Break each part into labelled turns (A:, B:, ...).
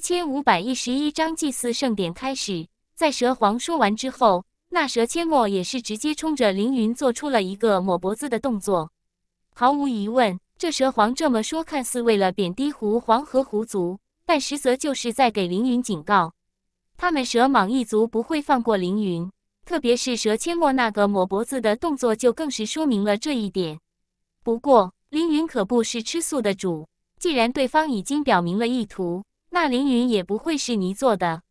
A: 千五百一十一章祭祀盛典开始，在蛇皇说完之后，那蛇千陌也是直接冲着凌云做出了一个抹脖子的动作。毫无疑问，这蛇皇这么说看似为了贬低狐皇和狐族，但实则就是在给凌云警告：他们蛇蟒一族不会放过凌云。特别是蛇千陌那个抹脖子的动作，就更是说明了这一点。不过，凌云可不是吃素的主，既然对方已经表明了意图。那凌云也不会是泥做的，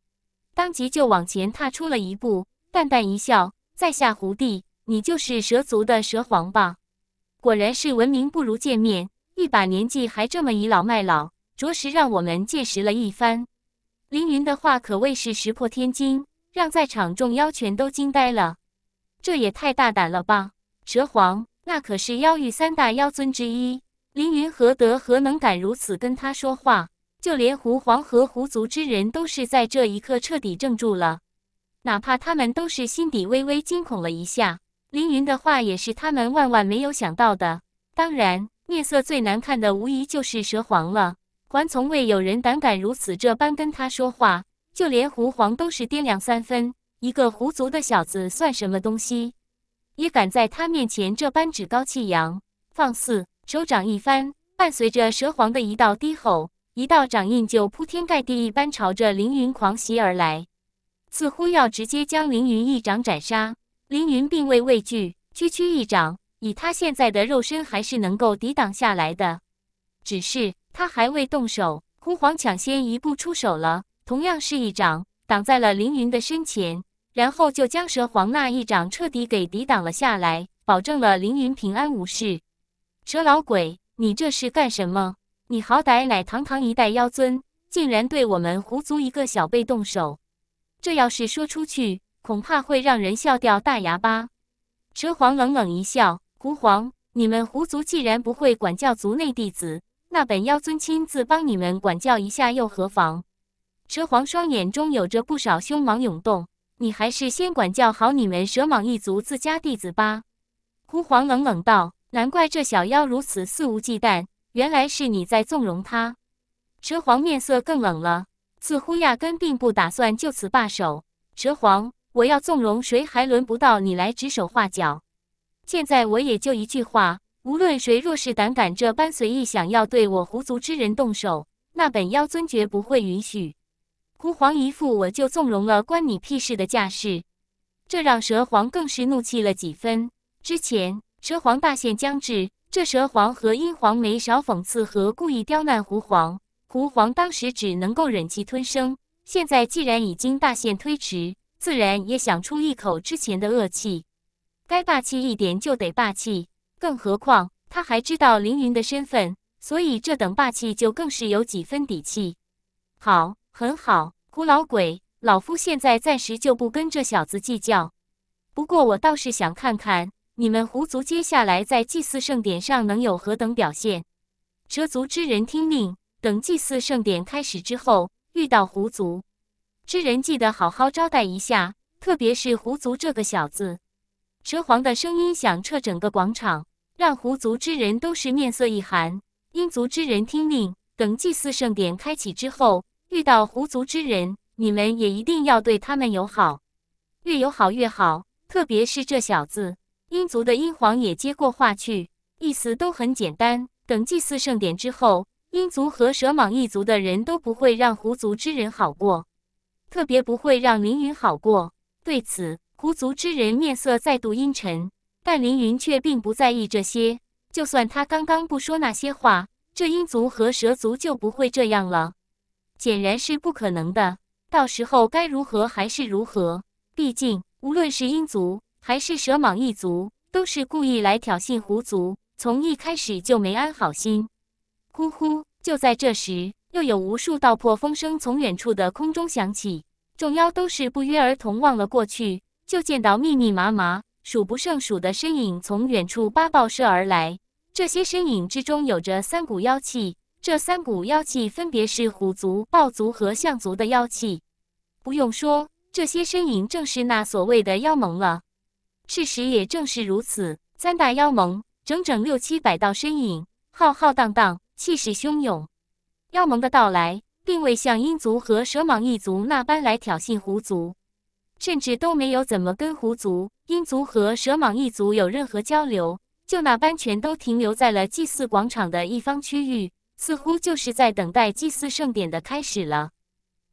A: 当即就往前踏出了一步，淡淡一笑：“在下胡帝，你就是蛇族的蛇皇吧？果然是闻名不如见面，一把年纪还这么倚老卖老，着实让我们见识了一番。”凌云的话可谓是石破天惊，让在场众妖全都惊呆了。这也太大胆了吧？蛇皇那可是妖域三大妖尊之一，凌云何德何能敢如此跟他说话？就连狐皇和狐族之人都是在这一刻彻底怔住了，哪怕他们都是心底微微惊恐了一下。凌云的话也是他们万万没有想到的。当然，面色最难看的无疑就是蛇皇了，还从未有人胆敢如此这般跟他说话。就连狐皇都是掂量三分，一个狐族的小子算什么东西，也敢在他面前这般趾高气扬、放肆？手掌一翻，伴随着蛇皇的一道低吼。一道掌印就铺天盖地一般朝着凌云狂袭而来，似乎要直接将凌云一掌斩杀。凌云并未畏惧，区区一掌，以他现在的肉身还是能够抵挡下来的。只是他还未动手，空皇抢先一步出手了，同样是一掌挡在了凌云的身前，然后就将蛇皇那一掌彻底给抵挡了下来，保证了凌云平安无事。蛇老鬼，你这是干什么？你好歹乃堂堂一代妖尊，竟然对我们狐族一个小辈动手，这要是说出去，恐怕会让人笑掉大牙吧？蛇皇冷冷一笑：“狐皇，你们狐族既然不会管教族内弟子，那本妖尊亲自帮你们管教一下又何妨？”蛇皇双眼中有着不少凶芒涌动：“你还是先管教好你们蛇蟒一族自家弟子吧。”狐皇冷冷道：“难怪这小妖如此肆无忌惮。”原来是你在纵容他，蛇皇面色更冷了，似乎压根并不打算就此罢手。蛇皇，我要纵容谁，还轮不到你来指手画脚。现在我也就一句话，无论谁若是胆敢这般随意想要对我狐族之人动手，那本妖尊绝不会允许。狐皇一副我就纵容了，关你屁事的架势，这让蛇皇更是怒气了几分。之前蛇皇大限将至。这蛇皇和阴皇没少讽刺和故意刁难狐皇，狐皇当时只能够忍气吞声，现在既然已经大限推迟，自然也想出一口之前的恶气。该霸气一点就得霸气，更何况他还知道凌云的身份，所以这等霸气就更是有几分底气。好，很好，胡老鬼，老夫现在暂时就不跟这小子计较，不过我倒是想看看。你们狐族接下来在祭祀盛典上能有何等表现？蛇族之人听令，等祭祀盛典开始之后，遇到狐族之人记得好好招待一下，特别是狐族这个小子。蛇皇的声音响彻整个广场，让狐族之人都是面色一寒。阴族之人听令，等祭祀盛典开启之后，遇到狐族之人，你们也一定要对他们友好，越友好越好，特别是这小子。阴族的阴皇也接过话去，意思都很简单。等祭祀盛典之后，阴族和蛇蟒一族的人都不会让狐族之人好过，特别不会让凌云好过。对此，狐族之人面色再度阴沉，但凌云却并不在意这些。就算他刚刚不说那些话，这阴族和蛇族就不会这样了，显然是不可能的。到时候该如何还是如何，毕竟无论是阴族。还是蛇蟒一族，都是故意来挑衅狐族，从一开始就没安好心。呼呼！就在这时，又有无数道破风声从远处的空中响起，众妖都是不约而同望了过去，就见到密密麻麻、数不胜数的身影从远处八爆射而来。这些身影之中有着三股妖气，这三股妖气分别是狐族、豹族和象族的妖气。不用说，这些身影正是那所谓的妖盟了。事实也正是如此。三大妖盟整整六七百道身影，浩浩荡荡，气势汹涌。妖盟的到来，并未像鹰族和蛇蟒一族那般来挑衅狐族，甚至都没有怎么跟狐族、鹰族和蛇蟒一族有任何交流，就那般全都停留在了祭祀广场的一方区域，似乎就是在等待祭祀盛典的开始了。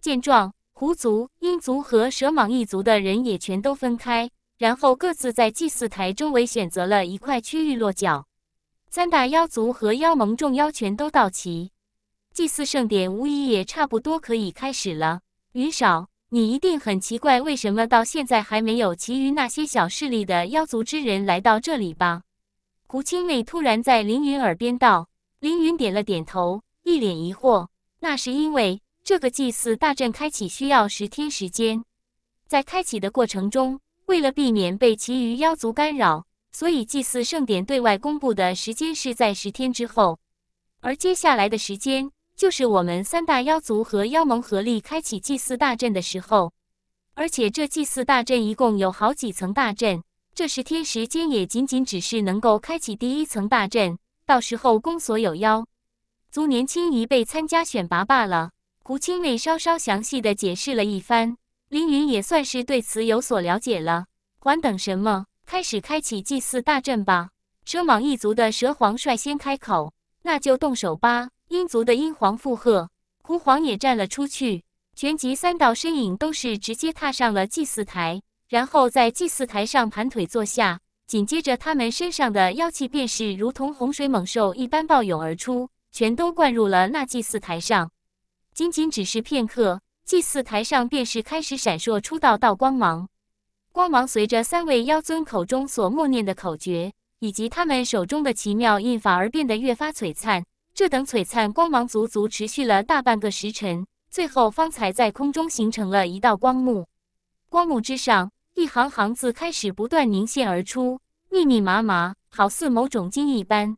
A: 见状，狐族、鹰族和蛇蟒一族的人也全都分开。然后各自在祭祀台周围选择了一块区域落脚。三大妖族和妖盟众妖全都到齐，祭祀盛典无疑也差不多可以开始了。云少，你一定很奇怪，为什么到现在还没有其余那些小势力的妖族之人来到这里吧？胡青妹突然在凌云耳边道。凌云点了点头，一脸疑惑。那是因为这个祭祀大阵开启需要十天时间，在开启的过程中。为了避免被其余妖族干扰，所以祭祀盛典对外公布的时间是在十天之后。而接下来的时间，就是我们三大妖族和妖盟合力开启祭祀大阵的时候。而且这祭祀大阵一共有好几层大阵，这十天时间也仅仅只是能够开启第一层大阵，到时候供所有妖族年轻一辈参加选拔罢了。胡青卫稍稍详细的解释了一番。凌云也算是对此有所了解了，还等什么？开始开启祭祀大阵吧！蛇蟒一族的蛇皇率先开口：“那就动手吧！”鹰族的阴皇附和，狐皇也站了出去。全集三道身影都是直接踏上了祭祀台，然后在祭祀台上盘腿坐下。紧接着，他们身上的妖气便是如同洪水猛兽一般暴涌而出，全都灌入了那祭祀台上。仅仅只是片刻。祭祀台上便是开始闪烁出道道光芒，光芒随着三位妖尊口中所默念的口诀，以及他们手中的奇妙印法而变得越发璀璨。这等璀璨光芒足足持续了大半个时辰，最后方才在空中形成了一道光幕。光幕之上，一行行字开始不断凝现而出，密密麻麻，好似某种经一般。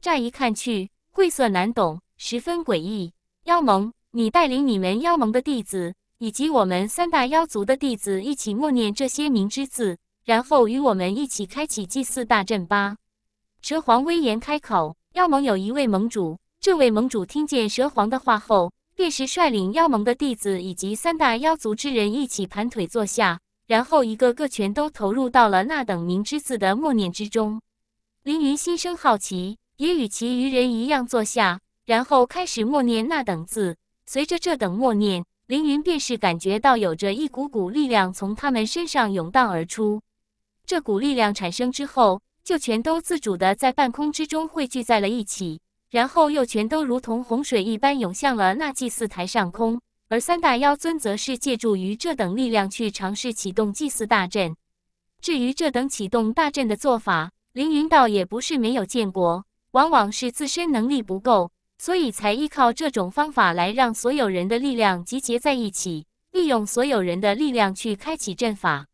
A: 乍一看去，晦涩难懂，十分诡异。妖盟。你带领你们妖盟的弟子，以及我们三大妖族的弟子一起默念这些名之字，然后与我们一起开启祭祀大阵吧。蛇皇威严开口。妖盟有一位盟主，这位盟主听见蛇皇的话后，便是率领妖盟的弟子以及三大妖族之人一起盘腿坐下，然后一个个全都投入到了那等名之字的默念之中。凌云心生好奇，也与其余人一样坐下，然后开始默念那等字。随着这等默念，凌云便是感觉到有着一股股力量从他们身上涌荡而出。这股力量产生之后，就全都自主的在半空之中汇聚在了一起，然后又全都如同洪水一般涌向了那祭祀台上空。而三大妖尊则是借助于这等力量去尝试启动祭祀大阵。至于这等启动大阵的做法，凌云倒也不是没有见过，往往是自身能力不够。所以才依靠这种方法来让所有人的力量集结在一起，利用所有人的力量去开启阵法。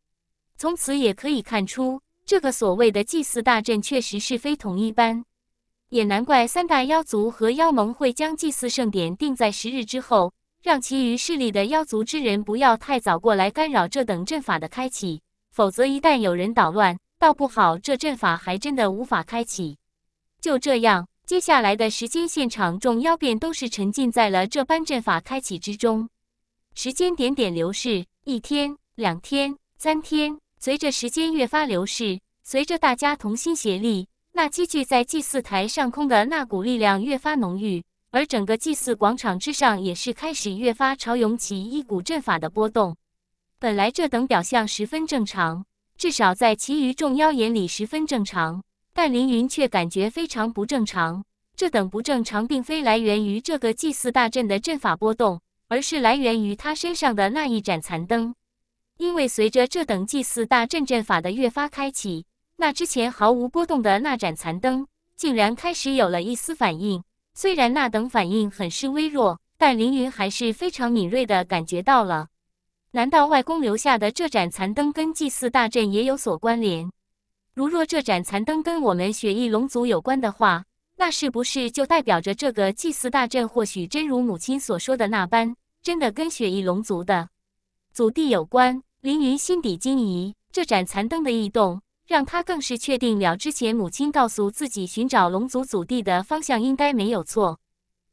A: 从此也可以看出，这个所谓的祭祀大阵确实是非同一般。也难怪三大妖族和妖盟会将祭祀盛典定在十日之后，让其余势力的妖族之人不要太早过来干扰这等阵法的开启，否则一旦有人捣乱，倒不好，这阵法还真的无法开启。就这样。接下来的时间现场众妖便都是沉浸在了这般阵法开启之中。时间点点流逝，一天、两天、三天，随着时间越发流逝，随着大家同心协力，那积聚在祭祀台上空的那股力量越发浓郁，而整个祭祀广场之上也是开始越发潮涌起一股阵法的波动。本来这等表象十分正常，至少在其余众妖眼里十分正常。但凌云却感觉非常不正常。这等不正常，并非来源于这个祭祀大阵的阵法波动，而是来源于他身上的那一盏残灯。因为随着这等祭祀大阵阵法的越发开启，那之前毫无波动的那盏残灯，竟然开始有了一丝反应。虽然那等反应很是微弱，但凌云还是非常敏锐地感觉到了。难道外公留下的这盏残灯，跟祭祀大阵也有所关联？如若这盏残灯跟我们雪翼龙族有关的话，那是不是就代表着这个祭祀大阵或许真如母亲所说的那般，真的跟雪翼龙族的祖地有关？凌云心底惊疑，这盏残灯的异动，让他更是确定了之前母亲告诉自己寻找龙族祖地的方向应该没有错。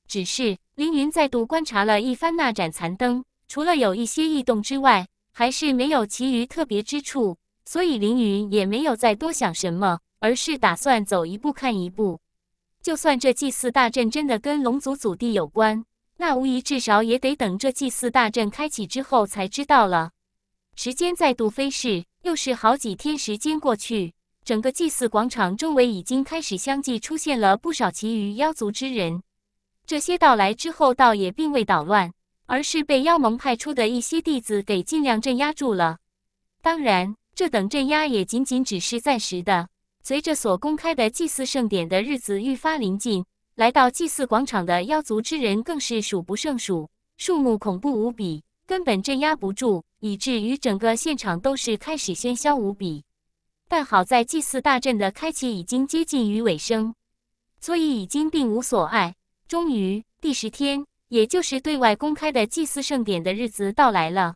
A: 只是凌云再度观察了一番那盏残灯，除了有一些异动之外，还是没有其余特别之处。所以凌云也没有再多想什么，而是打算走一步看一步。就算这祭祀大阵真的跟龙族祖地有关，那无疑至少也得等这祭祀大阵开启之后才知道了。时间再度飞逝，又是好几天时间过去，整个祭祀广场周围已经开始相继出现了不少其余妖族之人。这些到来之后，倒也并未捣乱，而是被妖盟派出的一些弟子给尽量镇压住了。当然。这等镇压也仅仅只是暂时的。随着所公开的祭祀盛典的日子愈发临近，来到祭祀广场的妖族之人更是数不胜数，数目恐怖无比，根本镇压不住，以至于整个现场都是开始喧嚣无比。但好在祭祀大阵的开启已经接近于尾声，所以已经并无所碍。终于，第十天，也就是对外公开的祭祀盛典的日子到来了，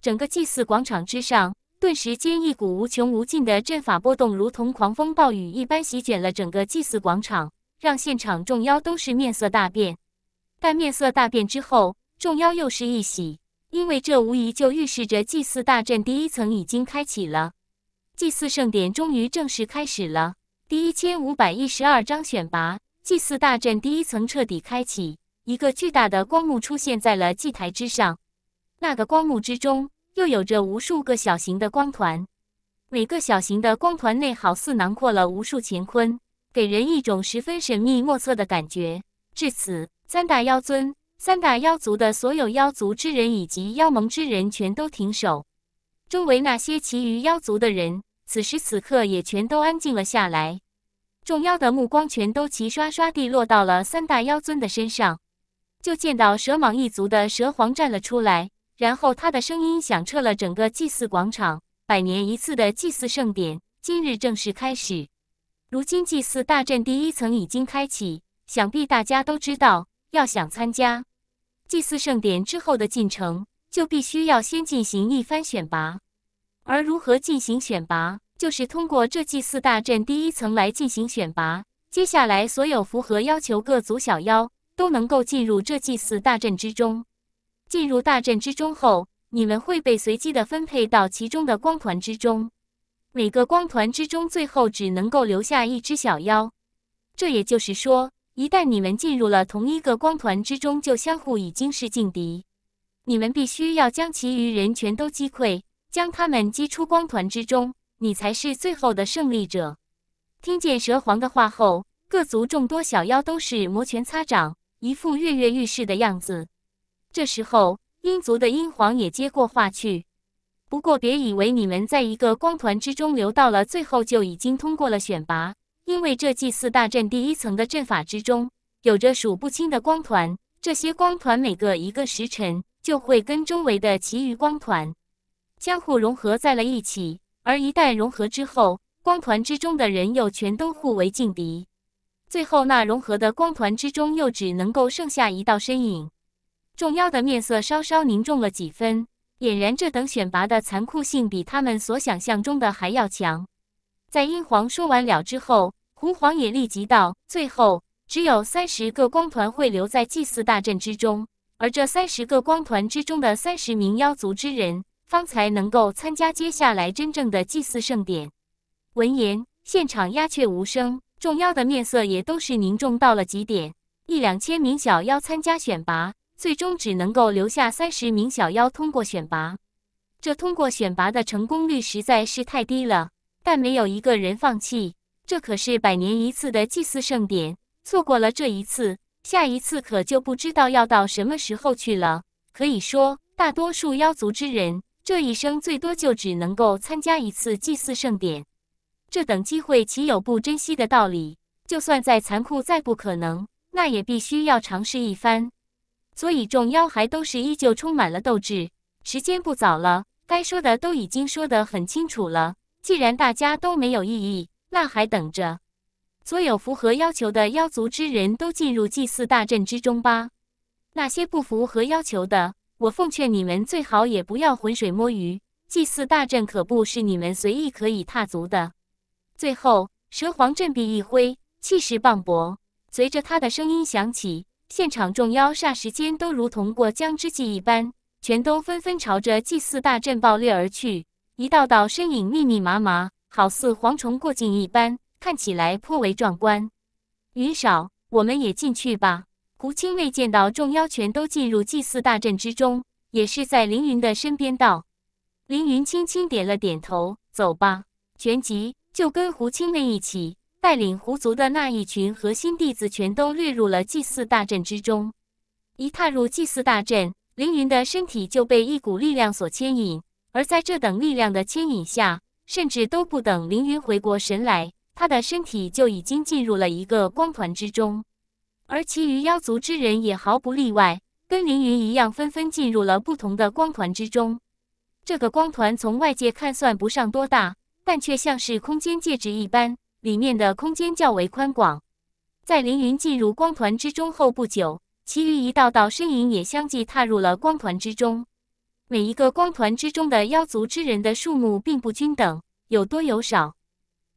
A: 整个祭祀广场之上。顿时间，一股无穷无尽的阵法波动，如同狂风暴雨一般席卷了整个祭祀广场，让现场众妖都是面色大变。但面色大变之后，众妖又是一喜，因为这无疑就预示着祭祀大阵第一层已经开启了，祭祀盛典终于正式开始了。第一千五百一十二章选拔，祭祀大阵第一层彻底开启，一个巨大的光幕出现在了祭台之上，那个光幕之中。又有着无数个小型的光团，每个小型的光团内好似囊括了无数乾坤，给人一种十分神秘莫测的感觉。至此，三大妖尊、三大妖族的所有妖族之人以及妖盟之人全都停手，周围那些其余妖族的人此时此刻也全都安静了下来。众妖的目光全都齐刷刷地落到了三大妖尊的身上，就见到蛇蟒一族的蛇皇站了出来。然后，他的声音响彻了整个祭祀广场。百年一次的祭祀盛典今日正式开始。如今，祭祀大阵第一层已经开启，想必大家都知道，要想参加祭祀盛典之后的进程，就必须要先进行一番选拔。而如何进行选拔，就是通过这祭祀大阵第一层来进行选拔。接下来，所有符合要求各族小妖都能够进入这祭祀大阵之中。进入大阵之中后，你们会被随机的分配到其中的光团之中。每个光团之中，最后只能够留下一只小妖。这也就是说，一旦你们进入了同一个光团之中，就相互已经是劲敌。你们必须要将其余人全都击溃，将他们击出光团之中，你才是最后的胜利者。听见蛇皇的话后，各族众多小妖都是摩拳擦掌，一副跃跃欲试的样子。这时候，英族的英皇也接过话去。不过，别以为你们在一个光团之中留到了最后，就已经通过了选拔。因为这祭祀大阵第一层的阵法之中，有着数不清的光团。这些光团每隔一个时辰就会跟周围的其余光团相互融合在了一起。而一旦融合之后，光团之中的人又全都互为劲敌。最后，那融合的光团之中又只能够剩下一道身影。众妖的面色稍稍凝重了几分，俨然这等选拔的残酷性比他们所想象中的还要强。在英皇说完了之后，胡皇也立即道：“最后只有三十个光团会留在祭祀大阵之中，而这三十个光团之中的三十名妖族之人，方才能够参加接下来真正的祭祀盛典。”闻言，现场鸦雀无声，众妖的面色也都是凝重到了极点。一两千名小妖参加选拔。最终只能够留下三十名小妖通过选拔，这通过选拔的成功率实在是太低了。但没有一个人放弃，这可是百年一次的祭祀盛典，错过了这一次，下一次可就不知道要到什么时候去了。可以说，大多数妖族之人，这一生最多就只能够参加一次祭祀盛典，这等机会岂有不珍惜的道理？就算再残酷，再不可能，那也必须要尝试一番。所以众妖还都是依旧充满了斗志。时间不早了，该说的都已经说得很清楚了。既然大家都没有异议，那还等着？所有符合要求的妖族之人都进入祭祀大阵之中吧。那些不符合要求的，我奉劝你们最好也不要浑水摸鱼。祭祀大阵可不是你们随意可以踏足的。最后，蛇皇振臂一挥，气势磅礴。随着他的声音响起。现场众妖霎时间都如同过江之鲫一般，全都纷纷朝着祭祀大阵爆裂而去，一道道身影密密麻麻，好似蝗虫过境一般，看起来颇为壮观。云少，我们也进去吧。胡青卫见到众妖全都进入祭祀大阵之中，也是在凌云的身边道：“凌云，轻轻点了点头，走吧，全集就跟胡青卫一起。”带领狐族的那一群核心弟子，全都掠入了祭祀大阵之中。一踏入祭祀大阵，凌云的身体就被一股力量所牵引，而在这等力量的牵引下，甚至都不等凌云回过神来，他的身体就已经进入了一个光团之中。而其余妖族之人也毫不例外，跟凌云一样，纷纷进入了不同的光团之中。这个光团从外界看算不上多大，但却像是空间戒指一般。里面的空间较为宽广，在凌云进入光团之中后不久，其余一道道身影也相继踏入了光团之中。每一个光团之中的妖族之人的数目并不均等，有多有少。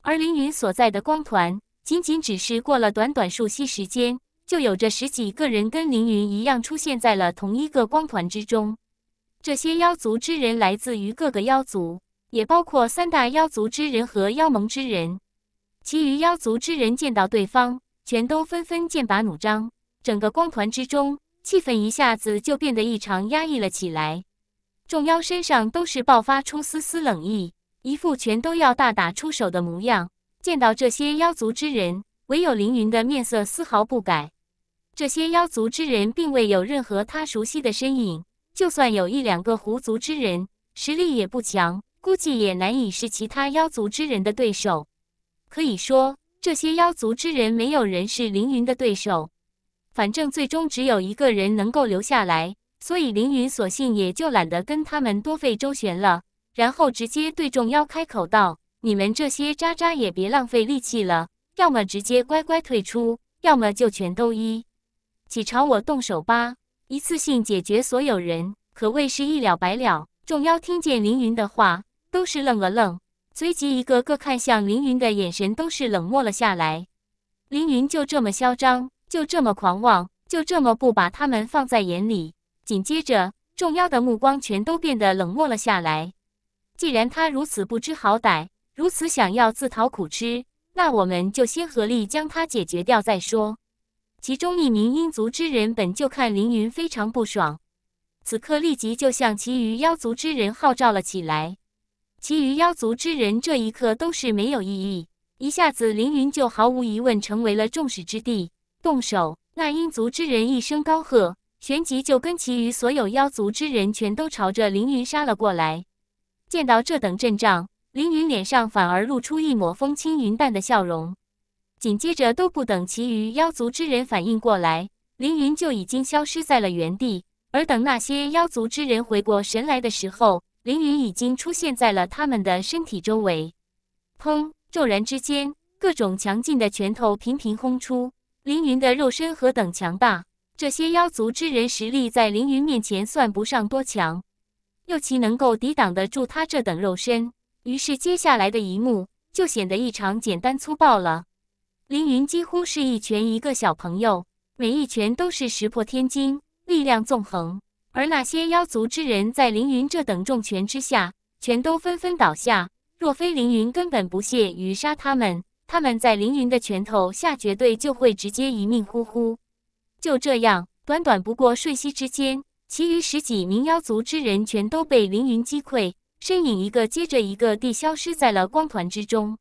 A: 而凌云所在的光团，仅仅只是过了短短数息时间，就有着十几个人跟凌云一样出现在了同一个光团之中。这些妖族之人来自于各个妖族，也包括三大妖族之人和妖盟之人。其余妖族之人见到对方，全都纷纷剑拔弩张，整个光团之中气氛一下子就变得异常压抑了起来。众妖身上都是爆发出丝丝冷意，一副全都要大打出手的模样。见到这些妖族之人，唯有凌云的面色丝毫不改。这些妖族之人并未有任何他熟悉的身影，就算有一两个狐族之人，实力也不强，估计也难以是其他妖族之人的对手。可以说，这些妖族之人没有人是凌云的对手。反正最终只有一个人能够留下来，所以凌云索性也就懒得跟他们多费周旋了。然后直接对众妖开口道：“你们这些渣渣也别浪费力气了，要么直接乖乖退出，要么就全都一起朝我动手吧，一次性解决所有人，可谓是一了百了。”众妖听见凌云的话，都是愣了愣。随即，一个个看向凌云的眼神都是冷漠了下来。凌云就这么嚣张，就这么狂妄，就这么不把他们放在眼里。紧接着，众妖的目光全都变得冷漠了下来。既然他如此不知好歹，如此想要自讨苦吃，那我们就先合力将他解决掉再说。其中一名阴族之人本就看凌云非常不爽，此刻立即就向其余妖族之人号召了起来。其余妖族之人这一刻都是没有异议，一下子凌云就毫无疑问成为了众矢之的。动手！那英族之人一声高喝，旋即就跟其余所有妖族之人全都朝着凌云杀了过来。见到这等阵仗，凌云脸上反而露出一抹风轻云淡的笑容。紧接着都不等其余妖族之人反应过来，凌云就已经消失在了原地。而等那些妖族之人回过神来的时候，凌云已经出现在了他们的身体周围，砰！骤然之间，各种强劲的拳头频频轰出。凌云的肉身何等强大，这些妖族之人实力在凌云面前算不上多强，又岂能够抵挡得住他这等肉身？于是接下来的一幕就显得异常简单粗暴了。凌云几乎是一拳一个小朋友，每一拳都是石破天惊，力量纵横。而那些妖族之人在凌云这等重拳之下，全都纷纷倒下。若非凌云根本不屑于杀他们，他们在凌云的拳头下，绝对就会直接一命呜呼。就这样，短短不过瞬息之间，其余十几名妖族之人全都被凌云击溃，身影一个接着一个地消失在了光团之中。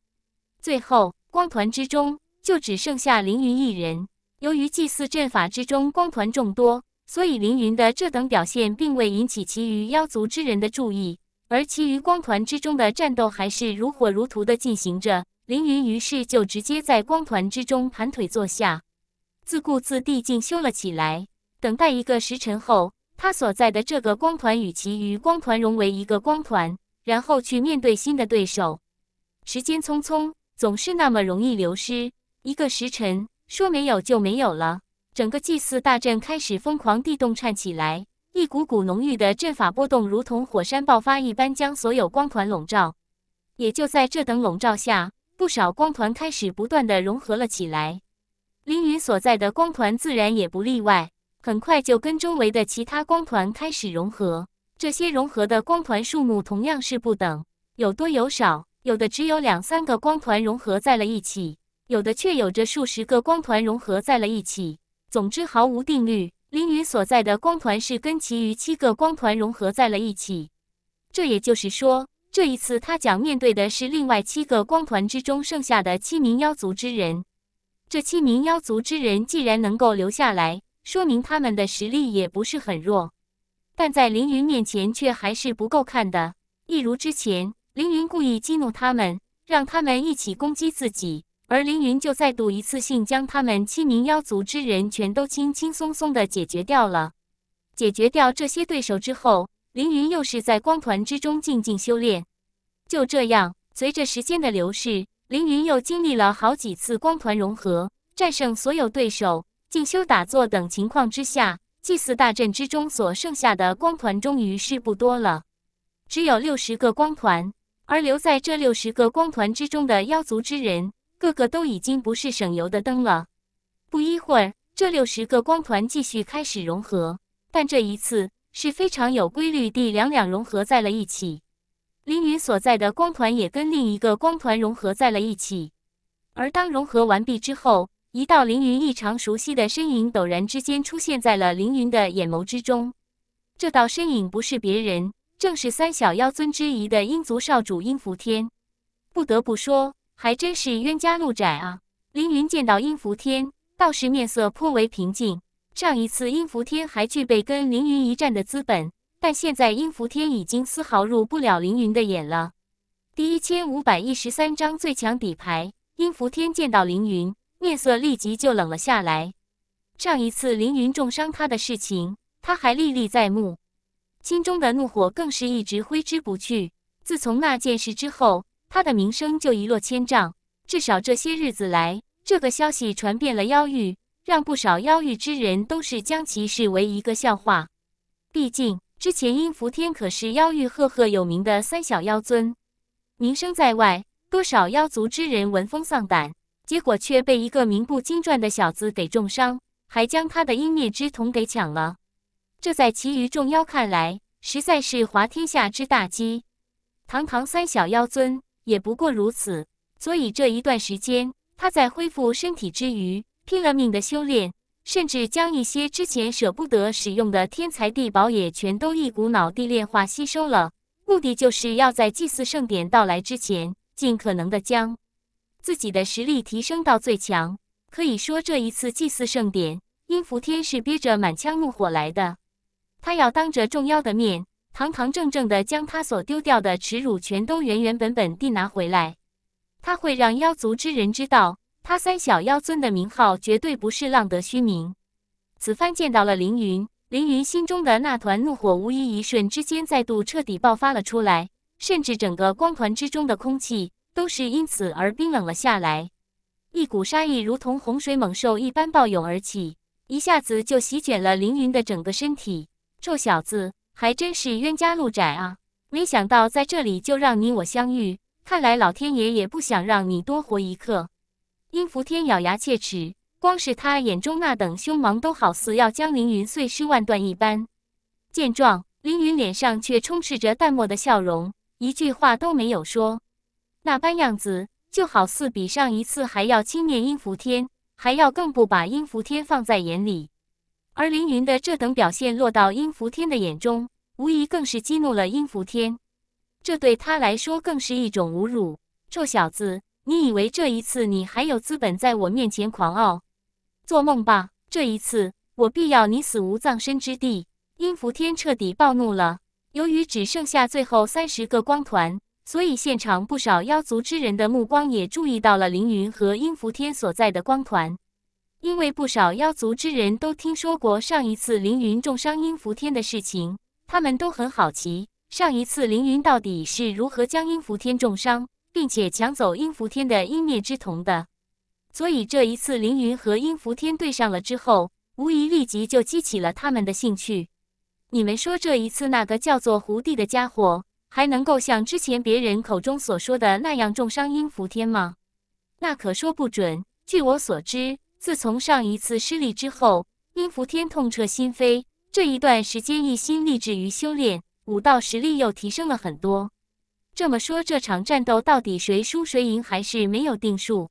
A: 最后，光团之中就只剩下凌云一人。由于祭祀阵法之中光团众多。所以，凌云的这等表现并未引起其余妖族之人的注意，而其余光团之中的战斗还是如火如荼的进行着。凌云于是就直接在光团之中盘腿坐下，自顾自地静修了起来。等待一个时辰后，他所在的这个光团与其余光团融为一个光团，然后去面对新的对手。时间匆匆，总是那么容易流失。一个时辰，说没有就没有了。整个祭祀大阵开始疯狂地动颤起来，一股股浓郁的阵法波动如同火山爆发一般将所有光团笼罩。也就在这等笼罩下，不少光团开始不断地融合了起来。凌云所在的光团自然也不例外，很快就跟周围的其他光团开始融合。这些融合的光团数目同样是不等，有多有少，有的只有两三个光团融合在了一起，有的却有着数十个光团融合在了一起。总之，毫无定律。凌云所在的光团是跟其余七个光团融合在了一起，这也就是说，这一次他将面对的是另外七个光团之中剩下的七名妖族之人。这七名妖族之人既然能够留下来，说明他们的实力也不是很弱，但在凌云面前却还是不够看的。一如之前，凌云故意激怒他们，让他们一起攻击自己。而凌云就再度一次性将他们七名妖族之人全都轻轻松松的解决掉了。解决掉这些对手之后，凌云又是在光团之中静静修炼。就这样，随着时间的流逝，凌云又经历了好几次光团融合、战胜所有对手、进修打坐等情况之下，祭祀大阵之中所剩下的光团终于是不多了，只有六十个光团。而留在这六十个光团之中的妖族之人。个个都已经不是省油的灯了。不一会儿，这六十个光团继续开始融合，但这一次是非常有规律地两两融合在了一起。凌云所在的光团也跟另一个光团融合在了一起。而当融合完毕之后，一道凌云异常熟悉的身影陡然之间出现在了凌云的眼眸之中。这道身影不是别人，正是三小妖尊之一的鹰族少主鹰福天。不得不说。还真是冤家路窄啊！凌云见到阴福天，倒是面色颇为平静。上一次阴福天还具备跟凌云一战的资本，但现在阴福天已经丝毫入不了凌云的眼了。第一千五百一十三章最强底牌。阴福天见到凌云，面色立即就冷了下来。上一次凌云重伤他的事情，他还历历在目，心中的怒火更是一直挥之不去。自从那件事之后。他的名声就一落千丈，至少这些日子来，这个消息传遍了妖域，让不少妖域之人都是将其视为一个笑话。毕竟之前阴符天可是妖域赫赫有名的三小妖尊，名声在外，多少妖族之人闻风丧胆。结果却被一个名不经传的小子给重伤，还将他的阴灭之瞳给抢了。这在其余众妖看来，实在是滑天下之大稽。堂堂三小妖尊。也不过如此，所以这一段时间，他在恢复身体之余，拼了命的修炼，甚至将一些之前舍不得使用的天才地宝也全都一股脑地炼化吸收了。目的就是要在祭祀盛典到来之前，尽可能的将自己的实力提升到最强。可以说，这一次祭祀盛典，阴符天是憋着满腔怒火来的，他要当着众妖的面。堂堂正正的将他所丢掉的耻辱全都原原本本地拿回来，他会让妖族之人知道，他三小妖尊的名号绝对不是浪得虚名。此番见到了凌云，凌云心中的那团怒火无一一瞬之间再度彻底爆发了出来，甚至整个光团之中的空气都是因此而冰冷了下来。一股杀意如同洪水猛兽一般暴涌而起，一下子就席卷了凌云的整个身体。臭小子！还真是冤家路窄啊！没想到在这里就让你我相遇，看来老天爷也不想让你多活一刻。殷福天咬牙切齿，光是他眼中那等凶芒，都好似要将凌云碎尸万段一般。见状，凌云脸上却充斥着淡漠的笑容，一句话都没有说，那般样子就好似比上一次还要轻蔑殷福天，还要更不把殷福天放在眼里。而凌云的这等表现落到阴福天的眼中，无疑更是激怒了阴福天。这对他来说更是一种侮辱。臭小子，你以为这一次你还有资本在我面前狂傲？做梦吧！这一次我必要你死无葬身之地！阴福天彻底暴怒了。由于只剩下最后三十个光团，所以现场不少妖族之人的目光也注意到了凌云和阴福天所在的光团。因为不少妖族之人都听说过上一次凌云重伤阴福天的事情，他们都很好奇上一次凌云到底是如何将阴福天重伤，并且抢走阴福天的阴灭之瞳的。所以这一次凌云和阴福天对上了之后，无疑立即就激起了他们的兴趣。你们说这一次那个叫做胡帝的家伙，还能够像之前别人口中所说的那样重伤阴福天吗？那可说不准。据我所知。自从上一次失利之后，阴福天痛彻心扉。这一段时间一心立志于修炼，武道实力又提升了很多。这么说，这场战斗到底谁输谁赢还是没有定数。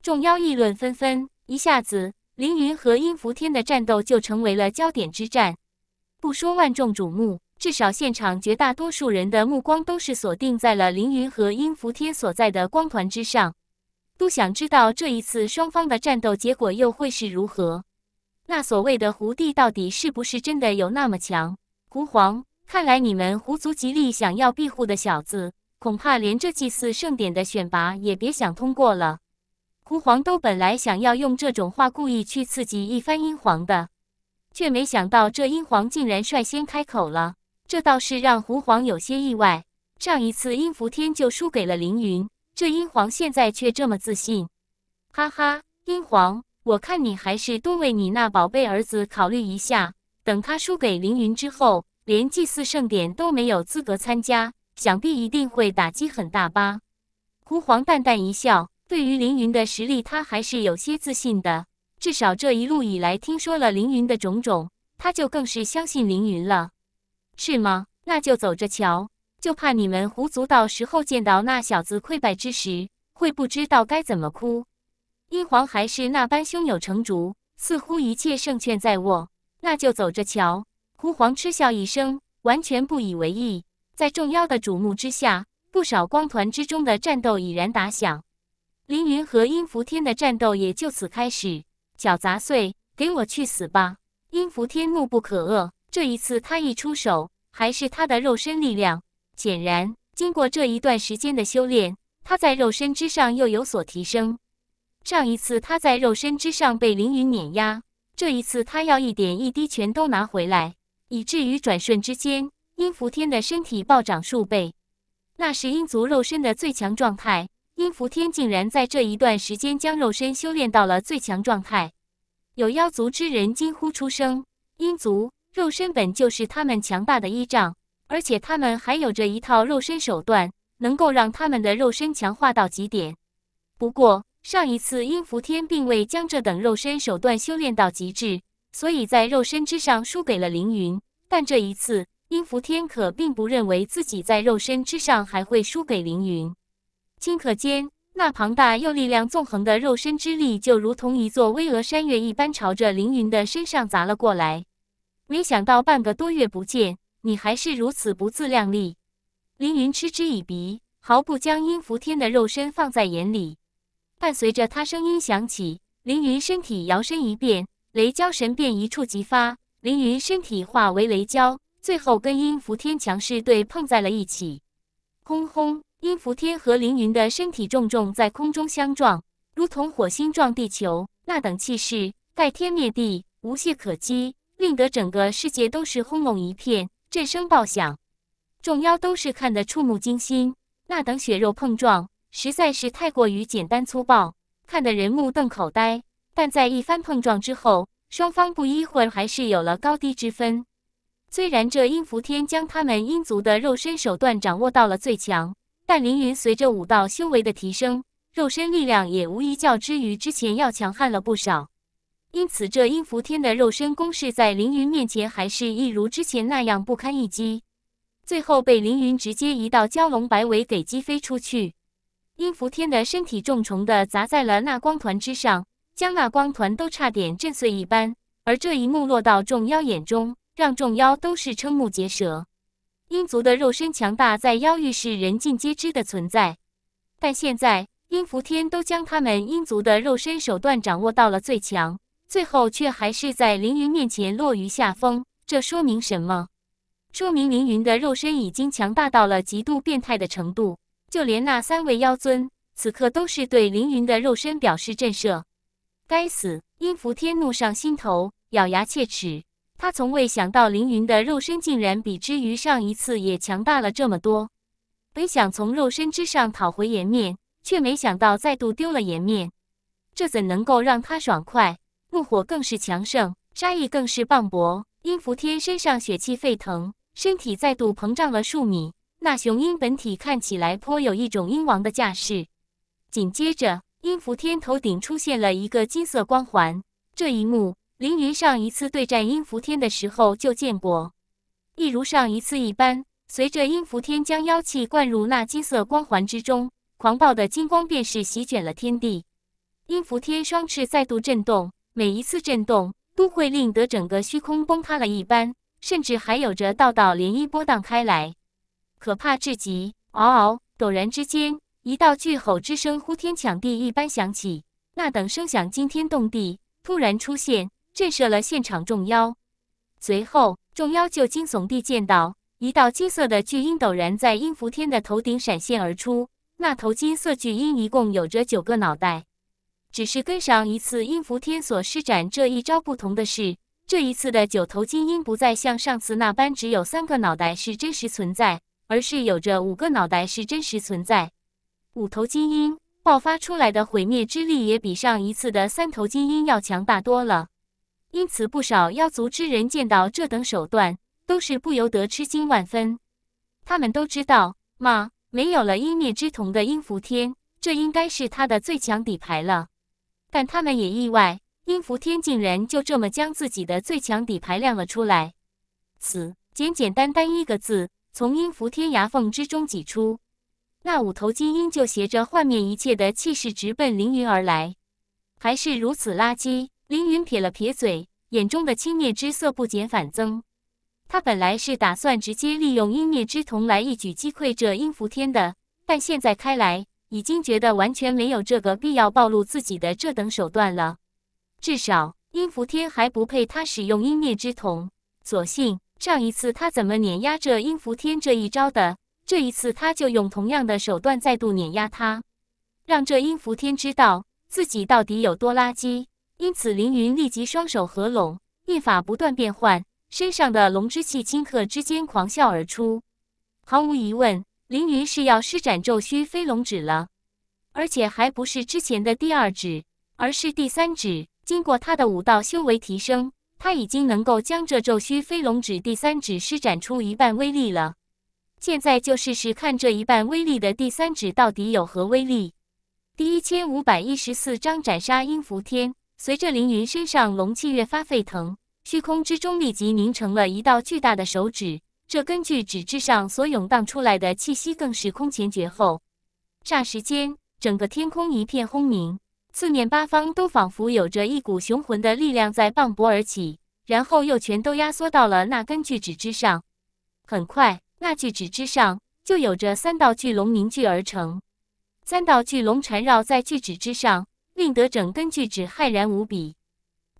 A: 众妖议论纷纷，一下子，凌云和阴福天的战斗就成为了焦点之战。不说万众瞩目，至少现场绝大多数人的目光都是锁定在了凌云和阴福天所在的光团之上。都想知道这一次双方的战斗结果又会是如何？那所谓的狐帝到底是不是真的有那么强？狐皇，看来你们狐族极力想要庇护的小子，恐怕连这祭祀盛典的选拔也别想通过了。狐皇都本来想要用这种话故意去刺激一番英皇的，却没想到这英皇竟然率先开口了，这倒是让狐皇有些意外。上一次英伏天就输给了凌云。这英皇现在却这么自信，哈哈！英皇，我看你还是多为你那宝贝儿子考虑一下。等他输给凌云之后，连祭祀盛典都没有资格参加，想必一定会打击很大吧？胡皇淡淡一笑，对于凌云的实力，他还是有些自信的。至少这一路以来，听说了凌云的种种，他就更是相信凌云了，是吗？那就走着瞧。就怕你们狐族到时候见到那小子溃败之时，会不知道该怎么哭。鹰皇还是那般胸有成竹，似乎一切胜券在握。那就走着瞧。狐皇嗤笑一声，完全不以为意。在众妖的瞩目之下，不少光团之中的战斗已然打响。凌云和阴伏天的战斗也就此开始。小杂碎，给我去死吧！阴伏天怒不可遏。这一次他一出手，还是他的肉身力量。显然，经过这一段时间的修炼，他在肉身之上又有所提升。上一次他在肉身之上被凌云碾压，这一次他要一点一滴全都拿回来，以至于转瞬之间，阴福天的身体暴涨数倍。那是阴族肉身的最强状态，阴福天竟然在这一段时间将肉身修炼到了最强状态。有妖族之人惊呼出声：“阴族肉身本就是他们强大的依仗。”而且他们还有着一套肉身手段，能够让他们的肉身强化到极点。不过上一次阴符天并未将这等肉身手段修炼到极致，所以在肉身之上输给了凌云。但这一次阴符天可并不认为自己在肉身之上还会输给凌云。顷刻间，那庞大又力量纵横的肉身之力，就如同一座巍峨山岳一般，朝着凌云的身上砸了过来。没想到半个多月不见。你还是如此不自量力！凌云嗤之以鼻，毫不将阴福天的肉身放在眼里。伴随着他声音响起，凌云身体摇身一变，雷蛟神变一触即发。凌云身体化为雷蛟，最后跟阴福天强势对碰在了一起。轰轰！阴福天和凌云的身体重重在空中相撞，如同火星撞地球那等气势，盖天灭地，无懈可击，令得整个世界都是轰隆一片。这声爆响，众妖都是看得触目惊心。那等血肉碰撞，实在是太过于简单粗暴，看得人目瞪口呆。但在一番碰撞之后，双方不一会儿还是有了高低之分。虽然这阴符天将他们阴族的肉身手段掌握到了最强，但凌云随着武道修为的提升，肉身力量也无疑较之于之前要强悍了不少。因此，这阴符天的肉身攻势在凌云面前还是一如之前那样不堪一击，最后被凌云直接一道蛟龙摆尾给击飞出去。阴符天的身体重重的砸在了那光团之上，将那光团都差点震碎一般。而这一幕落到众妖眼中，让众妖都是瞠目结舌。阴族的肉身强大，在妖域是人尽皆知的存在，但现在阴符天都将他们阴族的肉身手段掌握到了最强。最后却还是在凌云面前落于下风，这说明什么？说明凌云的肉身已经强大到了极度变态的程度，就连那三位妖尊此刻都是对凌云的肉身表示震慑。该死！阴伏天怒上心头，咬牙切齿。他从未想到凌云的肉身竟然比之于上一次也强大了这么多。本想从肉身之上讨回颜面，却没想到再度丢了颜面，这怎能够让他爽快？怒火更是强盛，杀意更是磅礴。阴符天身上血气沸腾，身体再度膨胀了数米。那雄鹰本体看起来颇有一种鹰王的架势。紧接着，阴符天头顶出现了一个金色光环。这一幕，凌云上一次对战阴符天的时候就见过。一如上一次一般，随着阴符天将妖气灌入那金色光环之中，狂暴的金光便是席卷了天地。阴符天双翅再度震动。每一次震动都会令得整个虚空崩塌了一般，甚至还有着道道涟漪波荡开来，可怕至极。嗷嗷！陡然之间，一道巨吼之声呼天抢地一般响起，那等声响惊天动地，突然出现，震慑了现场众妖。随后，众妖就惊悚地见到一道金色的巨鹰陡然在阴符天的头顶闪现而出，那头金色巨鹰一共有着九个脑袋。只是跟上一次阴符天所施展这一招不同的是，这一次的九头金鹰不再像上次那般只有三个脑袋是真实存在，而是有着五个脑袋是真实存在。五头金鹰爆发出来的毁灭之力也比上一次的三头金鹰要强大多了。因此，不少妖族之人见到这等手段，都是不由得吃惊万分。他们都知道，妈，没有了阴灭之瞳的阴符天，这应该是他的最强底牌了。但他们也意外，阴符天竟然就这么将自己的最强底牌亮了出来。死，简简单单一个字，从阴符天牙缝之中挤出。那五头金鹰就携着幻灭一切的气势直奔凌云而来，还是如此垃圾。凌云撇了撇嘴，眼中的轻蔑之色不减反增。他本来是打算直接利用阴灭之瞳来一举击溃这阴符天的，但现在看来。已经觉得完全没有这个必要暴露自己的这等手段了，至少阴符天还不配他使用阴灭之瞳。索性上一次他怎么碾压这阴符天这一招的，这一次他就用同样的手段再度碾压他，让这阴符天知道自己到底有多垃圾。因此，凌云立即双手合拢，印法不断变换，身上的龙之气顷刻之间狂啸而出。毫无疑问。凌云是要施展咒虚飞龙指了，而且还不是之前的第二指，而是第三指。经过他的武道修为提升，他已经能够将这咒虚飞龙指第三指施展出一半威力了。现在就试试看这一半威力的第三指到底有何威力。第一千五百一十四章斩杀阴符天。随着凌云身上龙气越发沸腾，虚空之中立即凝成了一道巨大的手指。这根据纸之上所涌荡出来的气息，更是空前绝后。霎时间，整个天空一片轰鸣，四面八方都仿佛有着一股雄浑的力量在磅礴而起，然后又全都压缩到了那根巨纸之上。很快，那巨纸之上就有着三道巨龙凝聚而成，三道巨龙缠绕在巨纸之上，令得整根巨纸骇然无比。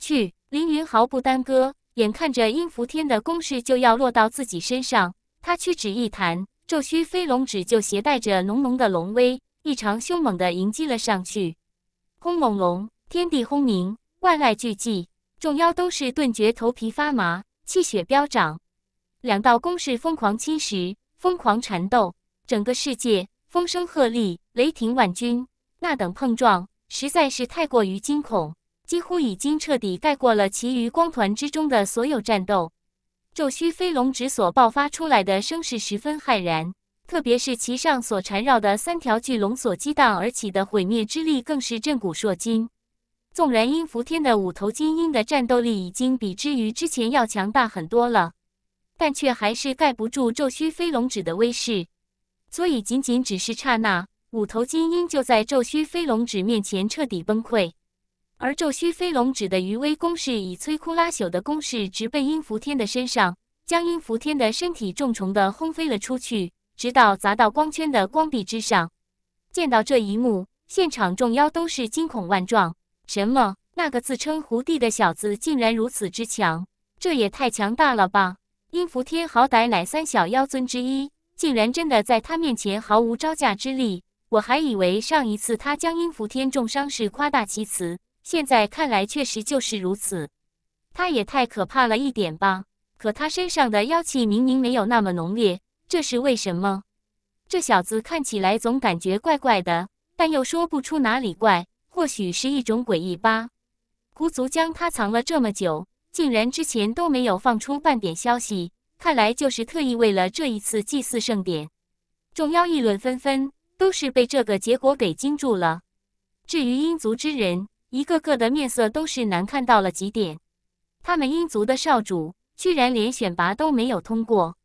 A: 去，凌云毫不耽搁。眼看着阴符天的攻势就要落到自己身上，他屈指一弹，咒虚飞龙指就携带着浓浓的龙威，异常凶猛地迎击了上去。轰隆隆，天地轰鸣，万籁俱寂，众妖都是顿觉头皮发麻，气血飙涨。两道攻势疯狂侵蚀，疯狂缠斗，整个世界风声鹤唳，雷霆万钧。那等碰撞实在是太过于惊恐。几乎已经彻底盖过了其余光团之中的所有战斗。宙虚飞龙指所爆发出来的声势十分骇然，特别是其上所缠绕的三条巨龙所激荡而起的毁灭之力更是震古烁今。纵然阴伏天的五头金鹰的战斗力已经比之于之前要强大很多了，但却还是盖不住宙虚飞龙指的威势。所以，仅仅只是刹那，五头金鹰就在宙虚飞龙指面前彻底崩溃。而宙虚飞龙指的余威攻势，以摧枯拉朽的攻势，直奔阴符天的身上将阴符天的身体重重的轰飞了出去，直到砸到光圈的光壁之上。见到这一幕，现场众妖都是惊恐万状。什么？那个自称狐帝的小子竟然如此之强？这也太强大了吧！阴符天好歹乃三小妖尊之一，竟然真的在他面前毫无招架之力。我还以为上一次他将阴符天重伤是夸大其词。现在看来，确实就是如此。他也太可怕了一点吧？可他身上的妖气明明没有那么浓烈，这是为什么？这小子看起来总感觉怪怪的，但又说不出哪里怪，或许是一种诡异吧。狐族将他藏了这么久，竟然之前都没有放出半点消息，看来就是特意为了这一次祭祀盛典。众妖议论纷纷，都是被这个结果给惊住了。至于阴族之人，一个个的面色都是难看到了极点，他们阴族的少主居然连选拔都没有通过，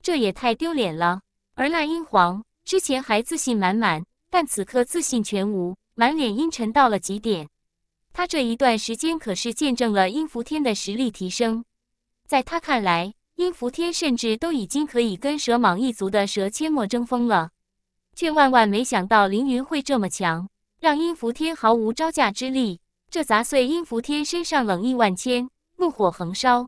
A: 这也太丢脸了。而那阴皇之前还自信满满，但此刻自信全无，满脸阴沉到了极点。他这一段时间可是见证了阴伏天的实力提升，在他看来，阴伏天甚至都已经可以跟蛇蟒一族的蛇阡陌争锋了，却万万没想到凌云会这么强。让阴符天毫无招架之力，这砸碎阴符天身上冷意万千，怒火横烧。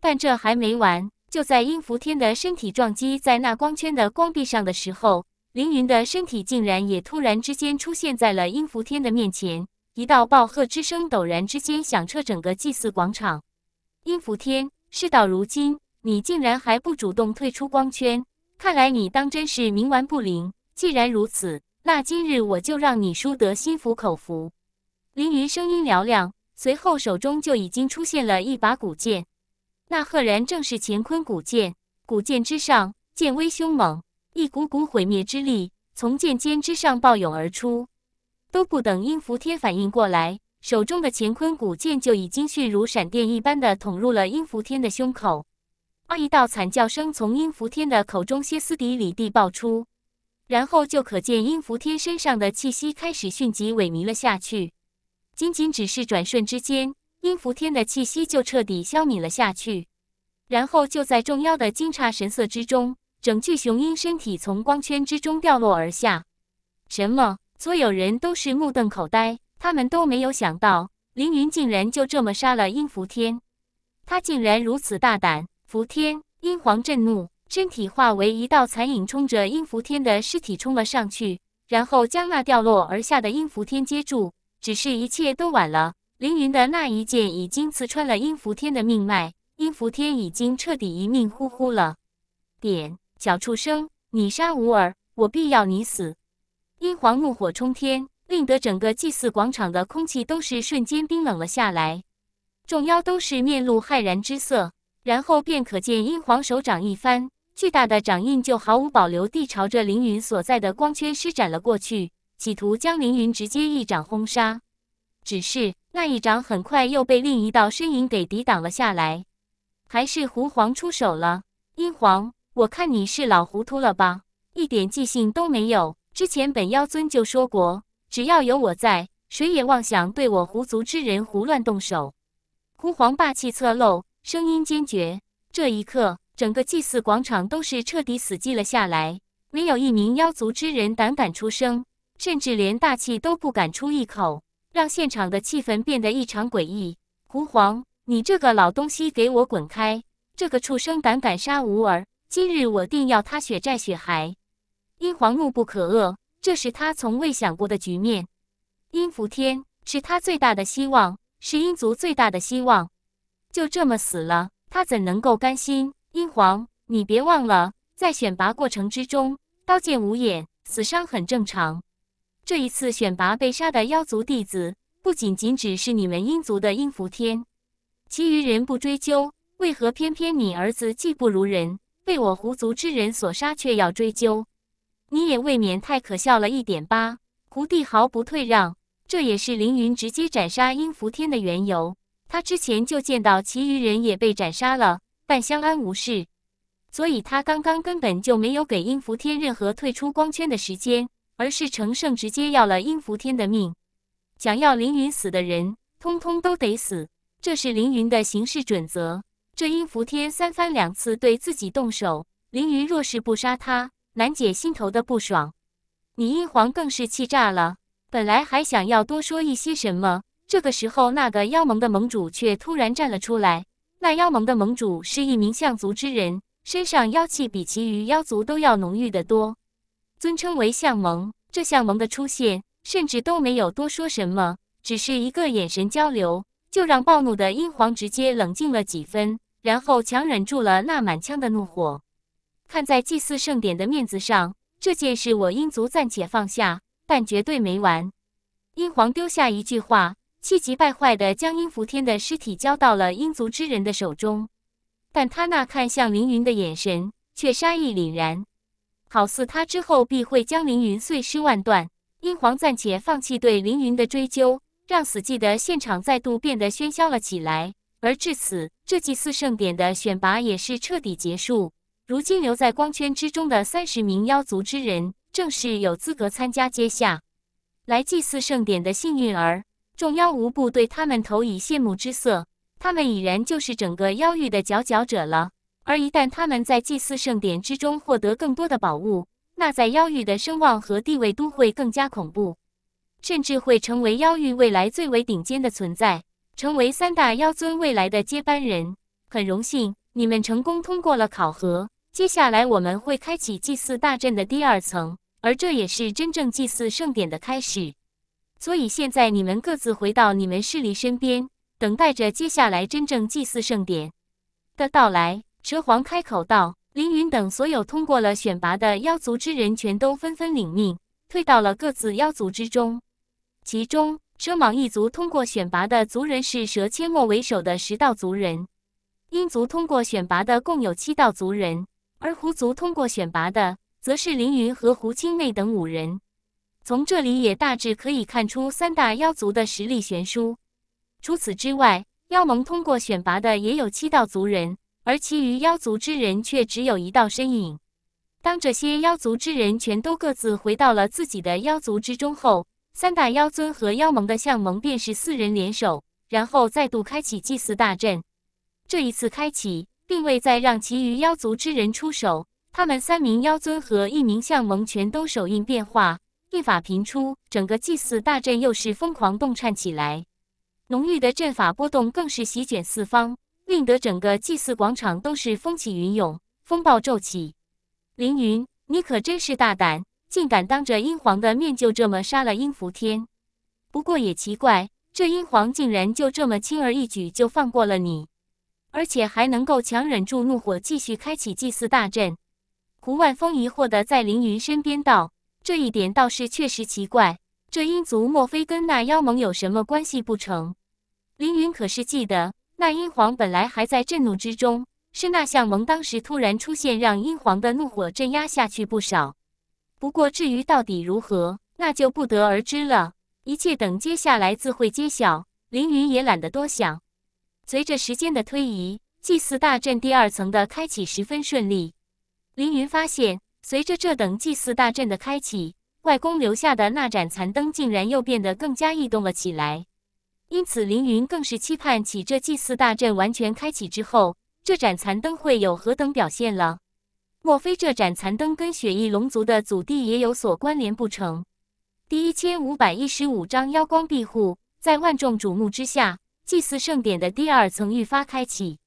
A: 但这还没完，就在阴符天的身体撞击在那光圈的光壁上的时候，凌云的身体竟然也突然之间出现在了阴符天的面前。一道暴喝之声陡然之间响彻整个祭祀广场。阴符天，事到如今，你竟然还不主动退出光圈，看来你当真是冥顽不灵。既然如此。那今日我就让你输得心服口服。凌云声音嘹亮，随后手中就已经出现了一把古剑，那赫然正是乾坤古剑。古剑之上，剑威凶猛，一股股毁灭之力从剑尖之上暴涌而出。都不等阴符天反应过来，手中的乾坤古剑就已经迅如闪电一般的捅入了阴符天的胸口。啊！一道惨叫声从阴符天的口中歇斯底里地爆出。然后就可见阴符天身上的气息开始迅疾萎靡了下去，仅仅只是转瞬之间，阴符天的气息就彻底消弭了下去。然后就在众妖的惊诧神色之中，整具雄鹰身体从光圈之中掉落而下。什么？所有人都是目瞪口呆，他们都没有想到凌云竟然就这么杀了阴符天，他竟然如此大胆！伏天，阴皇震怒。身体化为一道残影，冲着阴福天的尸体冲了上去，然后将那掉落而下的阴福天接住。只是一切都晚了，凌云的那一剑已经刺穿了阴福天的命脉，阴福天已经彻底一命呜呼了。点小畜生，你杀吾儿，我必要你死！英皇怒火冲天，令得整个祭祀广场的空气都是瞬间冰冷了下来。众妖都是面露骇然之色，然后便可见阴皇手掌一翻。巨大的掌印就毫无保留地朝着凌云所在的光圈施展了过去，企图将凌云直接一掌轰杀。只是那一掌很快又被另一道身影给抵挡了下来。还是狐皇出手了，鹰皇，我看你是老糊涂了吧，一点记性都没有。之前本妖尊就说过，只要有我在，谁也妄想对我狐族之人胡乱动手。狐皇霸气侧漏，声音坚决。这一刻。整个祭祀广场都是彻底死寂了下来，没有一名妖族之人胆敢出声，甚至连大气都不敢出一口，让现场的气氛变得异常诡异。狐皇，你这个老东西，给我滚开！这个畜生胆敢杀吾儿，今日我定要他血债血还。阴皇怒不可遏，这是他从未想过的局面。阴伏天是他最大的希望，是阴族最大的希望，就这么死了，他怎能够甘心？英皇，你别忘了，在选拔过程之中，刀剑无眼，死伤很正常。这一次选拔被杀的妖族弟子，不仅仅只是你们英族的英福天，其余人不追究。为何偏偏你儿子技不如人，被我狐族之人所杀，却要追究？你也未免太可笑了，一点吧？狐帝毫不退让，这也是凌云直接斩杀英福天的缘由。他之前就见到其余人也被斩杀了。但相安无事，所以他刚刚根本就没有给阴福天任何退出光圈的时间，而是乘胜直接要了阴福天的命。想要凌云死的人，通通都得死，这是凌云的行事准则。这阴福天三番两次对自己动手，凌云若是不杀他，难解心头的不爽。你英皇更是气炸了，本来还想要多说一些什么，这个时候那个妖盟的盟主却突然站了出来。那妖盟的盟主是一名象族之人，身上妖气比其余妖族都要浓郁得多，尊称为象盟。这象盟的出现，甚至都没有多说什么，只是一个眼神交流，就让暴怒的英皇直接冷静了几分，然后强忍住了那满腔的怒火。看在祭祀盛典的面子上，这件事我英族暂且放下，但绝对没完。英皇丢下一句话。气急败坏地将阴福天的尸体交到了阴族之人的手中，但他那看向凌云的眼神却杀意凛然，好似他之后必会将凌云碎尸万段。英皇暂且放弃对凌云的追究，让死寂的现场再度变得喧嚣了起来。而至此，这祭祀盛典的选拔也是彻底结束。如今留在光圈之中的三十名妖族之人，正是有资格参加接下来祭祀盛典的幸运儿。众妖无不对他们投以羡慕之色，他们已然就是整个妖域的佼佼者了。而一旦他们在祭祀盛典之中获得更多的宝物，那在妖域的声望和地位都会更加恐怖，甚至会成为妖域未来最为顶尖的存在，成为三大妖尊未来的接班人。很荣幸你们成功通过了考核，接下来我们会开启祭祀大阵的第二层，而这也是真正祭祀盛典的开始。所以现在你们各自回到你们势力身边，等待着接下来真正祭祀盛典的到来。蛇皇开口道：“凌云等所有通过了选拔的妖族之人，全都纷纷领命，退到了各自妖族之中。其中，蛇蟒一族通过选拔的族人是蛇阡陌为首的十道族人；鹰族通过选拔的共有七道族人，而狐族通过选拔的则是凌云和狐青妹等五人。”从这里也大致可以看出三大妖族的实力悬殊。除此之外，妖盟通过选拔的也有七道族人，而其余妖族之人却只有一道身影。当这些妖族之人全都各自回到了自己的妖族之中后，三大妖尊和妖盟的相盟便是四人联手，然后再度开启祭祀大阵。这一次开启，并未再让其余妖族之人出手，他们三名妖尊和一名相盟全都手印变化。一法频出，整个祭祀大阵又是疯狂动颤起来，浓郁的阵法波动更是席卷四方，令得整个祭祀广场都是风起云涌，风暴骤起。凌云，你可真是大胆，竟敢当着英皇的面就这么杀了英福天。不过也奇怪，这英皇竟然就这么轻而易举就放过了你，而且还能够强忍住怒火，继续开启祭祀大阵。胡万峰疑惑的在凌云身边道。这一点倒是确实奇怪，这阴族莫非跟那妖盟有什么关系不成？凌云可是记得，那阴皇本来还在震怒之中，是那相盟当时突然出现，让阴皇的怒火镇压下去不少。不过至于到底如何，那就不得而知了，一切等接下来自会揭晓。凌云也懒得多想。随着时间的推移，祭祀大阵第二层的开启十分顺利，凌云发现。随着这等祭祀大阵的开启，外公留下的那盏残灯竟然又变得更加异动了起来。因此，凌云更是期盼起这祭祀大阵完全开启之后，这盏残灯会有何等表现了。莫非这盏残灯跟雪翼龙族的祖地也有所关联不成？第一千五百一十五章妖光庇护，在万众瞩目之下，祭祀盛典的第二层愈发开启。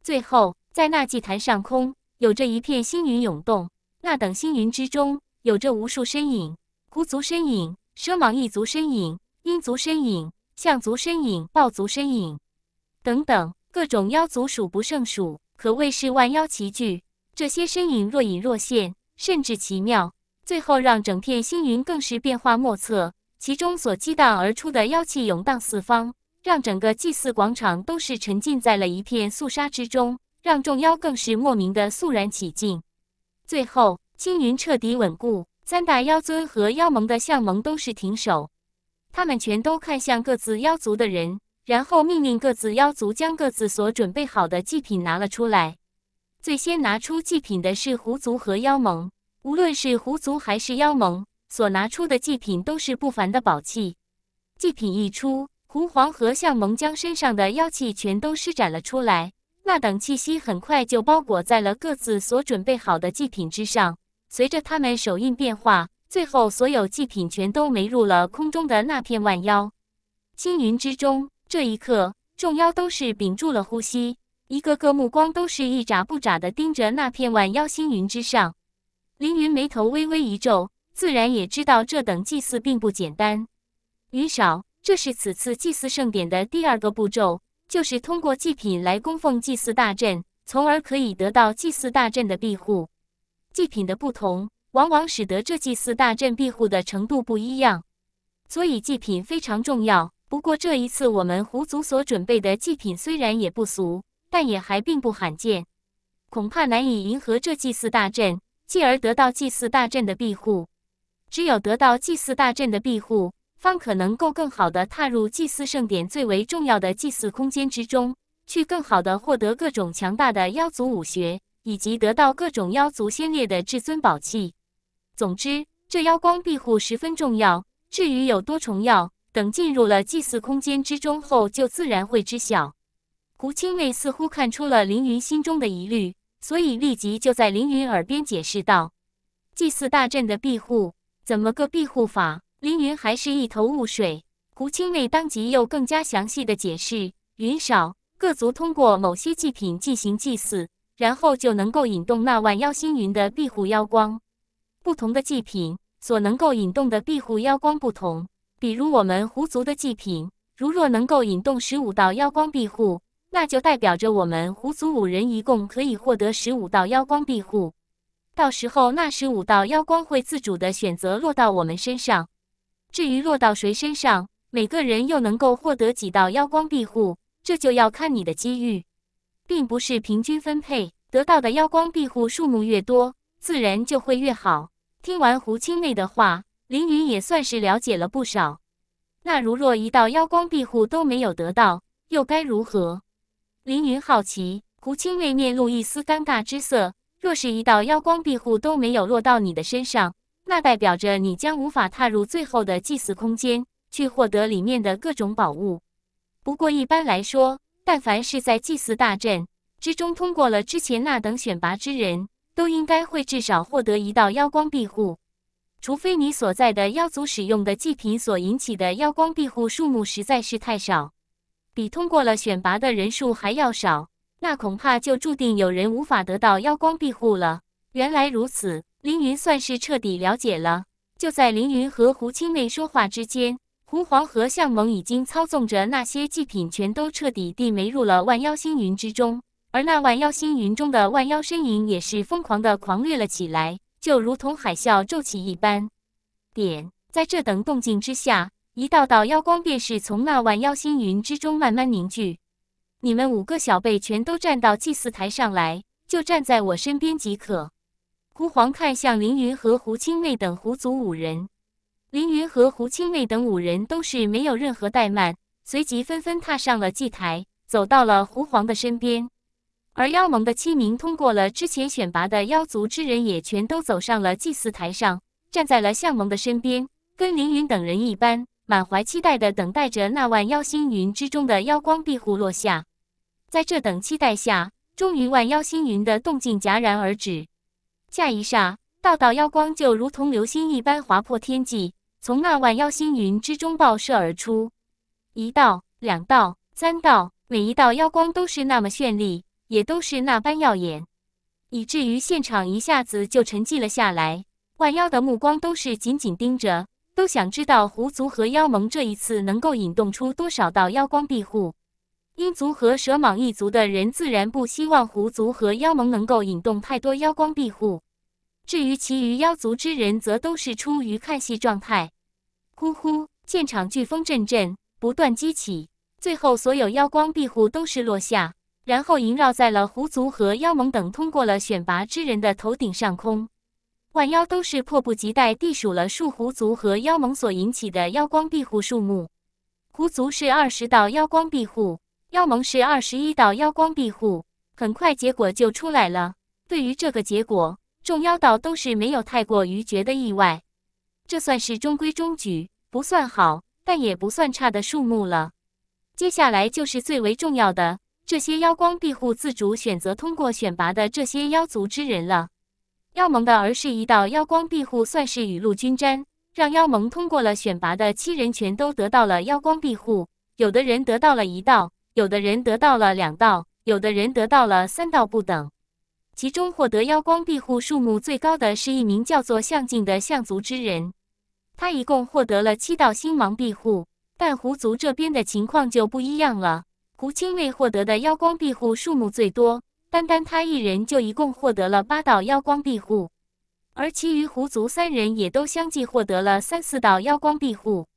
A: 最后，在那祭坛上空，有着一片星云涌动。那等星云之中，有着无数身影，狐族身影、蛇蟒一族身影、鹰族身影、象族身影、豹族身影，等等，各种妖族数不胜数，可谓是万妖齐聚。这些身影若隐若现，甚至奇妙，最后让整片星云更是变化莫测。其中所激荡而出的妖气涌荡四方，让整个祭祀广场都是沉浸在了一片肃杀之中，让众妖更是莫名的肃然起敬。最后，青云彻底稳固，三大妖尊和妖盟的相盟都是停手。他们全都看向各自妖族的人，然后命令各自妖族将各自所准备好的祭品拿了出来。最先拿出祭品的是狐族和妖盟，无论是狐族还是妖盟，所拿出的祭品都是不凡的宝器。祭品一出，狐皇和相盟将身上的妖气全都施展了出来。那等气息很快就包裹在了各自所准备好的祭品之上，随着他们手印变化，最后所有祭品全都没入了空中的那片万妖星云之中。这一刻，众妖都是屏住了呼吸，一个个目光都是一眨不眨的盯着那片万妖星云之上。凌云眉头微微一皱，自然也知道这等祭祀并不简单。云少，这是此次祭祀盛典的第二个步骤。就是通过祭品来供奉祭祀大阵，从而可以得到祭祀大阵的庇护。祭品的不同，往往使得这祭祀大阵庇护的程度不一样，所以祭品非常重要。不过这一次我们狐族所准备的祭品虽然也不俗，但也还并不罕见，恐怕难以迎合这祭祀大阵，继而得到祭祀大阵的庇护。只有得到祭祀大阵的庇护。方可能够更好的踏入祭祀盛典最为重要的祭祀空间之中，去更好的获得各种强大的妖族武学，以及得到各种妖族先烈的至尊宝器。总之，这妖光庇护十分重要。至于有多重要，等进入了祭祀空间之中后，就自然会知晓。胡青卫似乎看出了凌云心中的疑虑，所以立即就在凌云耳边解释道：“祭祀大阵的庇护，怎么个庇护法？”凌云还是一头雾水，胡青卫当即又更加详细的解释：“云少，各族通过某些祭品进行祭祀，然后就能够引动那万妖星云的庇护妖光。不同的祭品所能够引动的庇护妖光不同。比如我们狐族的祭品，如若能够引动十五道妖光庇护，那就代表着我们狐族五人一共可以获得十五道妖光庇护。到时候那十五道妖光会自主的选择落到我们身上。”至于落到谁身上，每个人又能够获得几道妖光庇护，这就要看你的机遇，并不是平均分配。得到的妖光庇护数目越多，自然就会越好。听完胡清月的话，凌云也算是了解了不少。那如若一道妖光庇护都没有得到，又该如何？凌云好奇，胡清月面露一丝尴尬之色。若是一道妖光庇护都没有落到你的身上。那代表着你将无法踏入最后的祭祀空间，去获得里面的各种宝物。不过一般来说，但凡是在祭祀大阵之中通过了之前那等选拔之人，都应该会至少获得一道妖光庇护。除非你所在的妖族使用的祭品所引起的妖光庇护数目实在是太少，比通过了选拔的人数还要少，那恐怕就注定有人无法得到妖光庇护了。原来如此。凌云算是彻底了解了。就在凌云和胡青妹说话之间，胡黄和向蒙已经操纵着那些祭品，全都彻底地没入了万妖星云之中。而那万妖星云中的万妖身影，也是疯狂的狂掠了起来，就如同海啸骤起一般。点，在这等动静之下，一道道妖光便是从那万妖星云之中慢慢凝聚。你们五个小辈全都站到祭祀台上来，就站在我身边即可。胡皇看向凌云和胡青妹等狐族五人，凌云和胡青妹等五人都是没有任何怠慢，随即纷纷踏上了祭台，走到了胡皇的身边。而妖盟的七名通过了之前选拔的妖族之人也全都走上了祭祀台上，站在了向盟的身边，跟凌云等人一般，满怀期待的等待着那万妖星云之中的妖光庇护落下。在这等期待下，终于万妖星云的动静戛然而止。下一霎，道道妖光就如同流星一般划破天际，从那万妖星云之中爆射而出，一道、两道、三道，每一道妖光都是那么绚丽，也都是那般耀眼，以至于现场一下子就沉寂了下来。万妖的目光都是紧紧盯着，都想知道狐族和妖盟这一次能够引动出多少道妖光庇护。鹰族和蛇蟒一族的人自然不希望狐族和妖盟能够引动太多妖光庇护，至于其余妖族之人，则都是出于看戏状态。呼呼，现场飓风阵阵不断激起，最后所有妖光庇护都是落下，然后萦绕在了狐族和妖盟等通过了选拔之人的头顶上空。万妖都是迫不及待地数了数狐族和妖盟所引起的妖光庇护数目，狐族是二十道妖光庇护。妖盟是二十一道妖光庇护，很快结果就出来了。对于这个结果，众妖道都是没有太过于觉得意外，这算是中规中矩，不算好，但也不算差的数目了。接下来就是最为重要的，这些妖光庇护自主选择通过选拔的这些妖族之人了。妖盟的儿是一道妖光庇护算是雨露均沾，让妖盟通过了选拔的七人全都得到了妖光庇护，有的人得到了一道。有的人得到了两道，有的人得到了三道不等。其中获得妖光庇护数目最高的是一名叫做向镜的象族之人，他一共获得了七道星芒庇护。但狐族这边的情况就不一样了，狐青卫获得的妖光庇护数目最多，单单他一人就一共获得了八道妖光庇护，而其余狐族三人也都相继获得了三四道妖光庇护。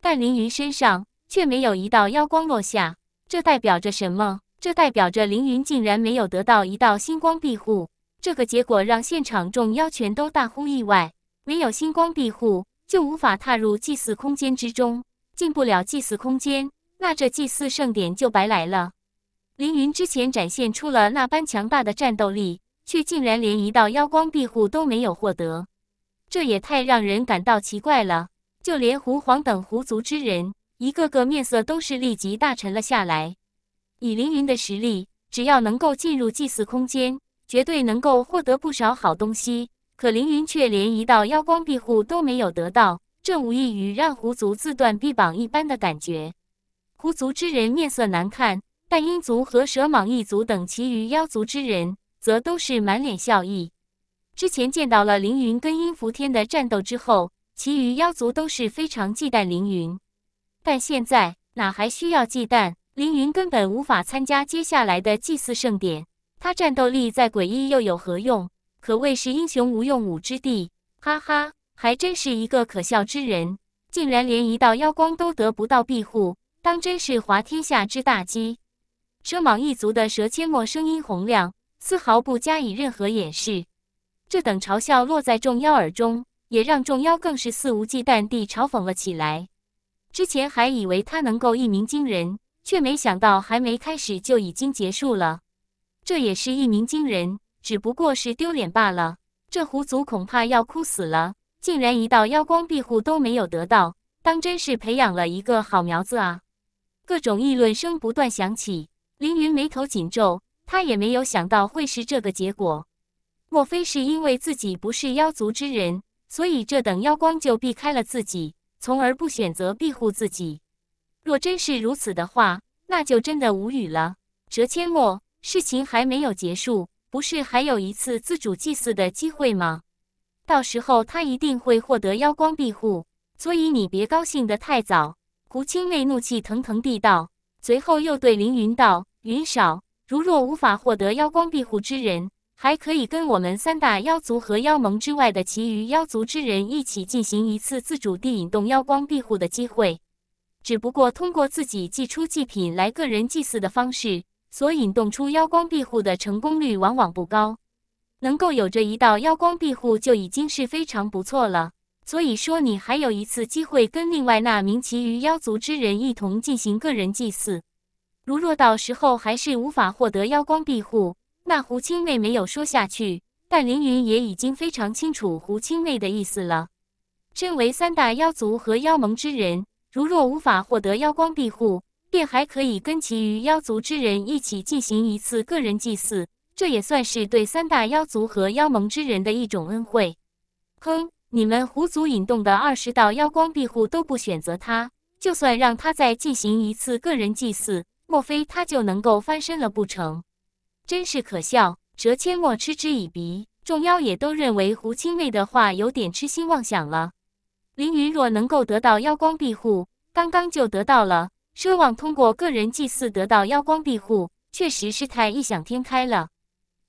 A: 但凌云身上却没有一道妖光落下。这代表着什么？这代表着凌云竟然没有得到一道星光庇护。这个结果让现场众妖全都大呼意外。没有星光庇护，就无法踏入祭祀空间之中。进不了祭祀空间，那这祭祀盛典就白来了。凌云之前展现出了那般强大的战斗力，却竟然连一道妖光庇护都没有获得，这也太让人感到奇怪了。就连狐皇等狐族之人。一个个面色都是立即大沉了下来。以凌云的实力，只要能够进入祭祀空间，绝对能够获得不少好东西。可凌云却连一道妖光庇护都没有得到，这无异于让狐族自断臂膀一般的感觉。狐族之人面色难看，但鹰族和蛇蟒一族等其余妖族之人，则都是满脸笑意。之前见到了凌云跟阴伏天的战斗之后，其余妖族都是非常忌惮凌云。但现在哪还需要忌惮？凌云根本无法参加接下来的祭祀盛典，他战斗力再诡异又有何用？可谓是英雄无用武之地。哈哈，还真是一个可笑之人，竟然连一道妖光都得不到庇护，当真是滑天下之大稽。车蟒一族的蛇千陌声音洪亮，丝毫不加以任何掩饰，这等嘲笑落在众妖耳中，也让众妖更是肆无忌惮地嘲讽了起来。之前还以为他能够一鸣惊人，却没想到还没开始就已经结束了。这也是一鸣惊人，只不过是丢脸罢了。这狐族恐怕要哭死了，竟然一道妖光庇护都没有得到，当真是培养了一个好苗子啊！各种议论声不断响起，凌云眉头紧皱，他也没有想到会是这个结果。莫非是因为自己不是妖族之人，所以这等妖光就避开了自己？从而不选择庇护自己，若真是如此的话，那就真的无语了。蛇千陌，事情还没有结束，不是还有一次自主祭祀的机会吗？到时候他一定会获得妖光庇护，所以你别高兴得太早。胡青妹怒气腾腾地道，随后又对凌云道：“云少，如若无法获得妖光庇护之人。”还可以跟我们三大妖族和妖盟之外的其余妖族之人一起进行一次自主地引动妖光庇护的机会，只不过通过自己祭出祭品来个人祭祀的方式，所引动出妖光庇护的成功率往往不高。能够有着一道妖光庇护就已经是非常不错了。所以说，你还有一次机会跟另外那名其余妖族之人一同进行个人祭祀。如若到时候还是无法获得妖光庇护。那胡青妹没有说下去，但凌云也已经非常清楚胡青妹的意思了。身为三大妖族和妖盟之人，如若无法获得妖光庇护，便还可以跟其余妖族之人一起进行一次个人祭祀，这也算是对三大妖族和妖盟之人的一种恩惠。哼，你们狐族引动的二十道妖光庇护都不选择他，就算让他再进行一次个人祭祀，莫非他就能够翻身了不成？真是可笑，蛇千陌嗤之以鼻，众妖也都认为胡青卫的话有点痴心妄想了。凌云若能够得到妖光庇护，刚刚就得到了，奢望通过个人祭祀得到妖光庇护，确实是太异想天开了。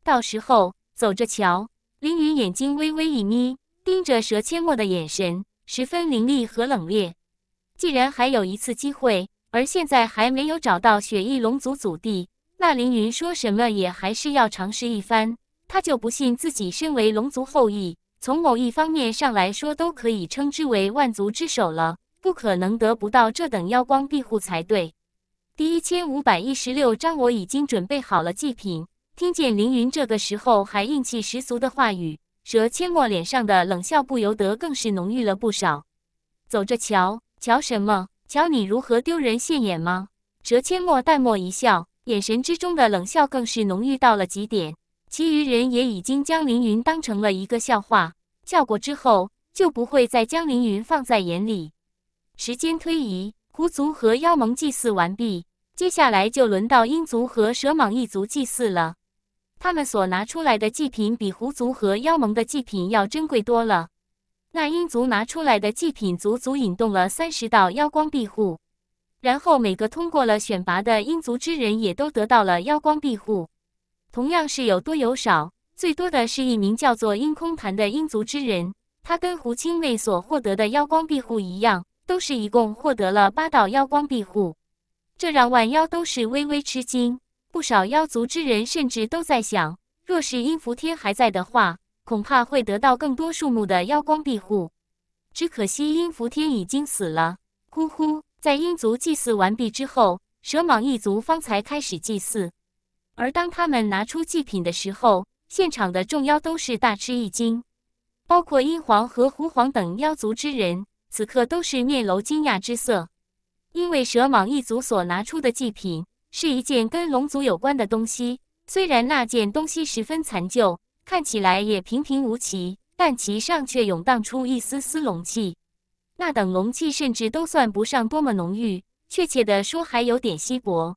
A: 到时候走着瞧。凌云眼睛微微一眯，盯着蛇千陌的眼神十分凌厉和冷冽。既然还有一次机会，而现在还没有找到雪翼龙族祖地。那凌云说什么也还是要尝试一番，他就不信自己身为龙族后裔，从某一方面上来说都可以称之为万族之首了，不可能得不到这等妖光庇护才对。第一千五百一十六章，我已经准备好了祭品。听见凌云这个时候还硬气十足的话语，蛇阡陌脸上的冷笑不由得更是浓郁了不少。走着瞧，瞧什么？瞧你如何丢人现眼吗？蛇阡陌淡漠一笑。眼神之中的冷笑更是浓郁到了极点，其余人也已经将凌云当成了一个笑话，笑过之后就不会再将凌云放在眼里。时间推移，狐族和妖盟祭祀完毕，接下来就轮到鹰族和蛇蟒一族祭祀了。他们所拿出来的祭品比狐族和妖盟的祭品要珍贵多了。那鹰族拿出来的祭品，足足引动了三十道妖光庇护。然后每个通过了选拔的阴族之人也都得到了妖光庇护，同样是有多有少，最多的是一名叫做阴空潭的阴族之人，他跟胡青卫所获得的妖光庇护一样，都是一共获得了八道妖光庇护，这让万妖都是微微吃惊，不少妖族之人甚至都在想，若是阴符天还在的话，恐怕会得到更多数目的妖光庇护，只可惜阴符天已经死了，呼呼。在鹰族祭祀完毕之后，蛇蟒一族方才开始祭祀。而当他们拿出祭品的时候，现场的众妖都是大吃一惊，包括鹰皇和狐皇等妖族之人，此刻都是面露惊讶之色。因为蛇蟒一族所拿出的祭品是一件跟龙族有关的东西，虽然那件东西十分残旧，看起来也平平无奇，但其上却涌荡出一丝丝龙气。那等龙气甚至都算不上多么浓郁，确切的说还有点稀薄，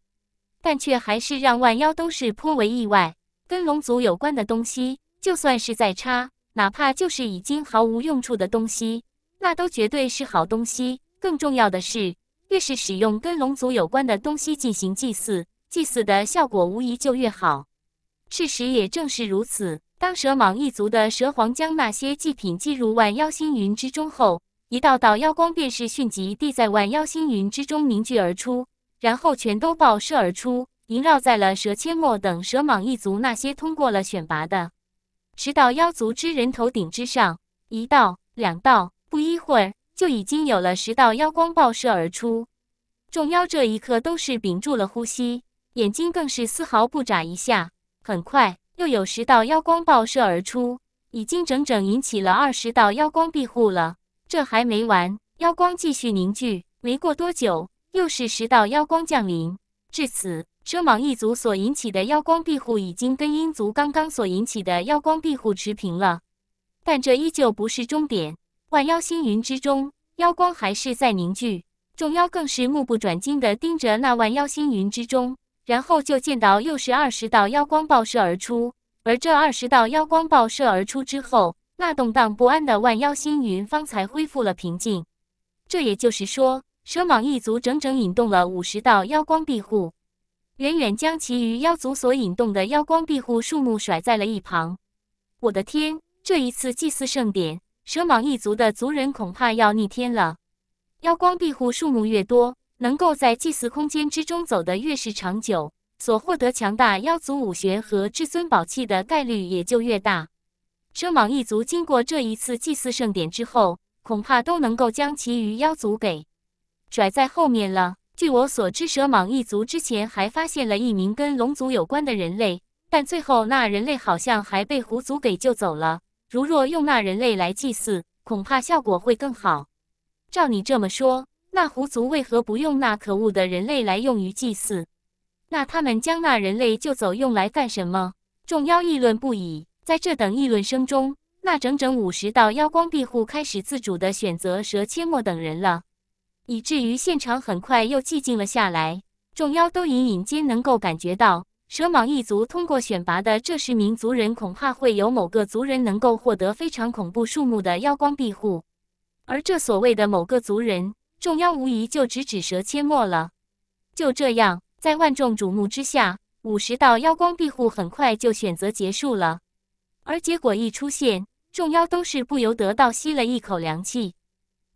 A: 但却还是让万妖都是颇为意外。跟龙族有关的东西，就算是再差，哪怕就是已经毫无用处的东西，那都绝对是好东西。更重要的是，越是使用跟龙族有关的东西进行祭祀，祭祀的效果无疑就越好。事实也正是如此。当蛇蟒一族的蛇皇将那些祭品记入万妖星云之中后，一道道妖光便是迅疾地在万妖星云之中凝聚而出，然后全都爆射而出，萦绕在了蛇千陌等蛇蟒一族那些通过了选拔的十道妖族之人头顶之上。一道、两道，不一会儿就已经有了十道妖光爆射而出。众妖这一刻都是屏住了呼吸，眼睛更是丝毫不眨一下。很快，又有十道妖光爆射而出，已经整整引起了二十道妖光庇护了。这还没完，妖光继续凝聚。没过多久，又是十道妖光降临。至此，蛇蟒一族所引起的妖光庇护已经跟阴族刚刚所引起的妖光庇护持平了。但这依旧不是终点。万妖星云之中，妖光还是在凝聚。众妖更是目不转睛地盯着那万妖星云之中，然后就见到又是二十道妖光爆射而出。而这二十道妖光爆射而出之后，那动荡不安的万妖星云方才恢复了平静，这也就是说，蛇蟒一族整整引动了五十道妖光庇护，远远将其余妖族所引动的妖光庇护树木甩在了一旁。我的天，这一次祭祀盛典，蛇蟒一族的族人恐怕要逆天了。妖光庇护树木越多，能够在祭祀空间之中走得越是长久，所获得强大妖族武学和至尊宝器的概率也就越大。蛇蟒一族经过这一次祭祀盛典之后，恐怕都能够将其余妖族给甩在后面了。据我所知，蛇蟒一族之前还发现了一名跟龙族有关的人类，但最后那人类好像还被狐族给救走了。如若用那人类来祭祀，恐怕效果会更好。照你这么说，那狐族为何不用那可恶的人类来用于祭祀？那他们将那人类救走用来干什么？众妖议论不已。在这等议论声中，那整整五十道妖光庇护开始自主的选择蛇切陌等人了，以至于现场很快又寂静了下来。众妖都隐隐间能够感觉到，蛇蟒一族通过选拔的这十名族人，恐怕会有某个族人能够获得非常恐怖数目的妖光庇护。而这所谓的某个族人，众妖无疑就直指蛇切陌了。就这样，在万众瞩目之下，五十道妖光庇护很快就选择结束了。而结果一出现，众妖都是不由得倒吸了一口凉气。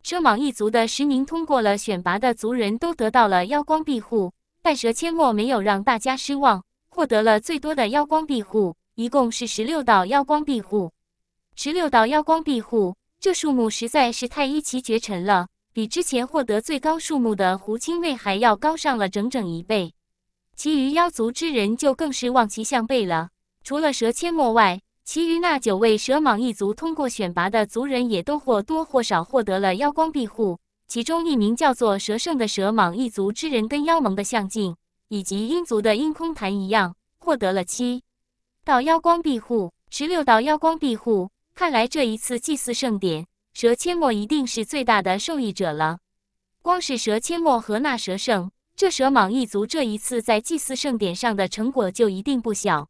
A: 蛇蟒一族的十名通过了选拔的族人都得到了妖光庇护，但蛇阡陌没有让大家失望，获得了最多的妖光庇护，一共是十六道妖光庇护。十六道妖光庇护，这数目实在是太一骑绝尘了，比之前获得最高数目的胡青卫还要高上了整整一倍。其余妖族之人就更是望其项背了，除了蛇阡陌外。其余那九位蛇蟒一族通过选拔的族人，也都或多或少获得了妖光庇护。其中一名叫做蛇圣的蛇蟒一族之人，跟妖盟的象境以及鹰族的阴空潭一样，获得了七道妖光庇护，十六道妖光庇护。看来这一次祭祀盛典，蛇千陌一定是最大的受益者了。光是蛇千陌和那蛇圣，这蛇蟒一族这一次在祭祀盛典上的成果就一定不小。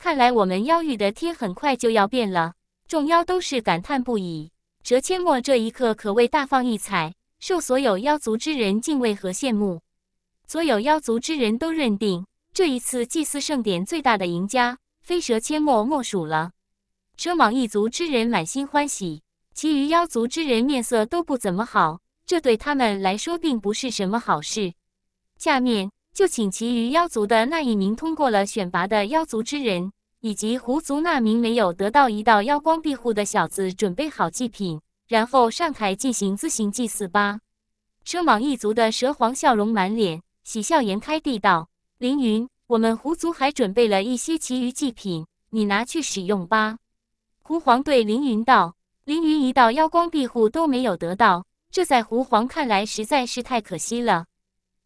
A: 看来我们妖域的天很快就要变了，众妖都是感叹不已。蛇阡陌这一刻可谓大放异彩，受所有妖族之人敬畏和羡慕。所有妖族之人都认定，这一次祭祀盛典最大的赢家非蛇阡陌莫属了。蛇蟒一族之人满心欢喜，其余妖族之人面色都不怎么好，这对他们来说并不是什么好事。下面。就请其余妖族的那一名通过了选拔的妖族之人，以及狐族那名没有得到一道妖光庇护的小子准备好祭品，然后上台进行自行祭祀吧。蛇蟒一族的蛇皇笑容满脸，喜笑颜开地道：“凌云，我们狐族还准备了一些其余祭品，你拿去使用吧。”狐皇对凌云道：“凌云，一道妖光庇护都没有得到，这在狐皇看来实在是太可惜了。”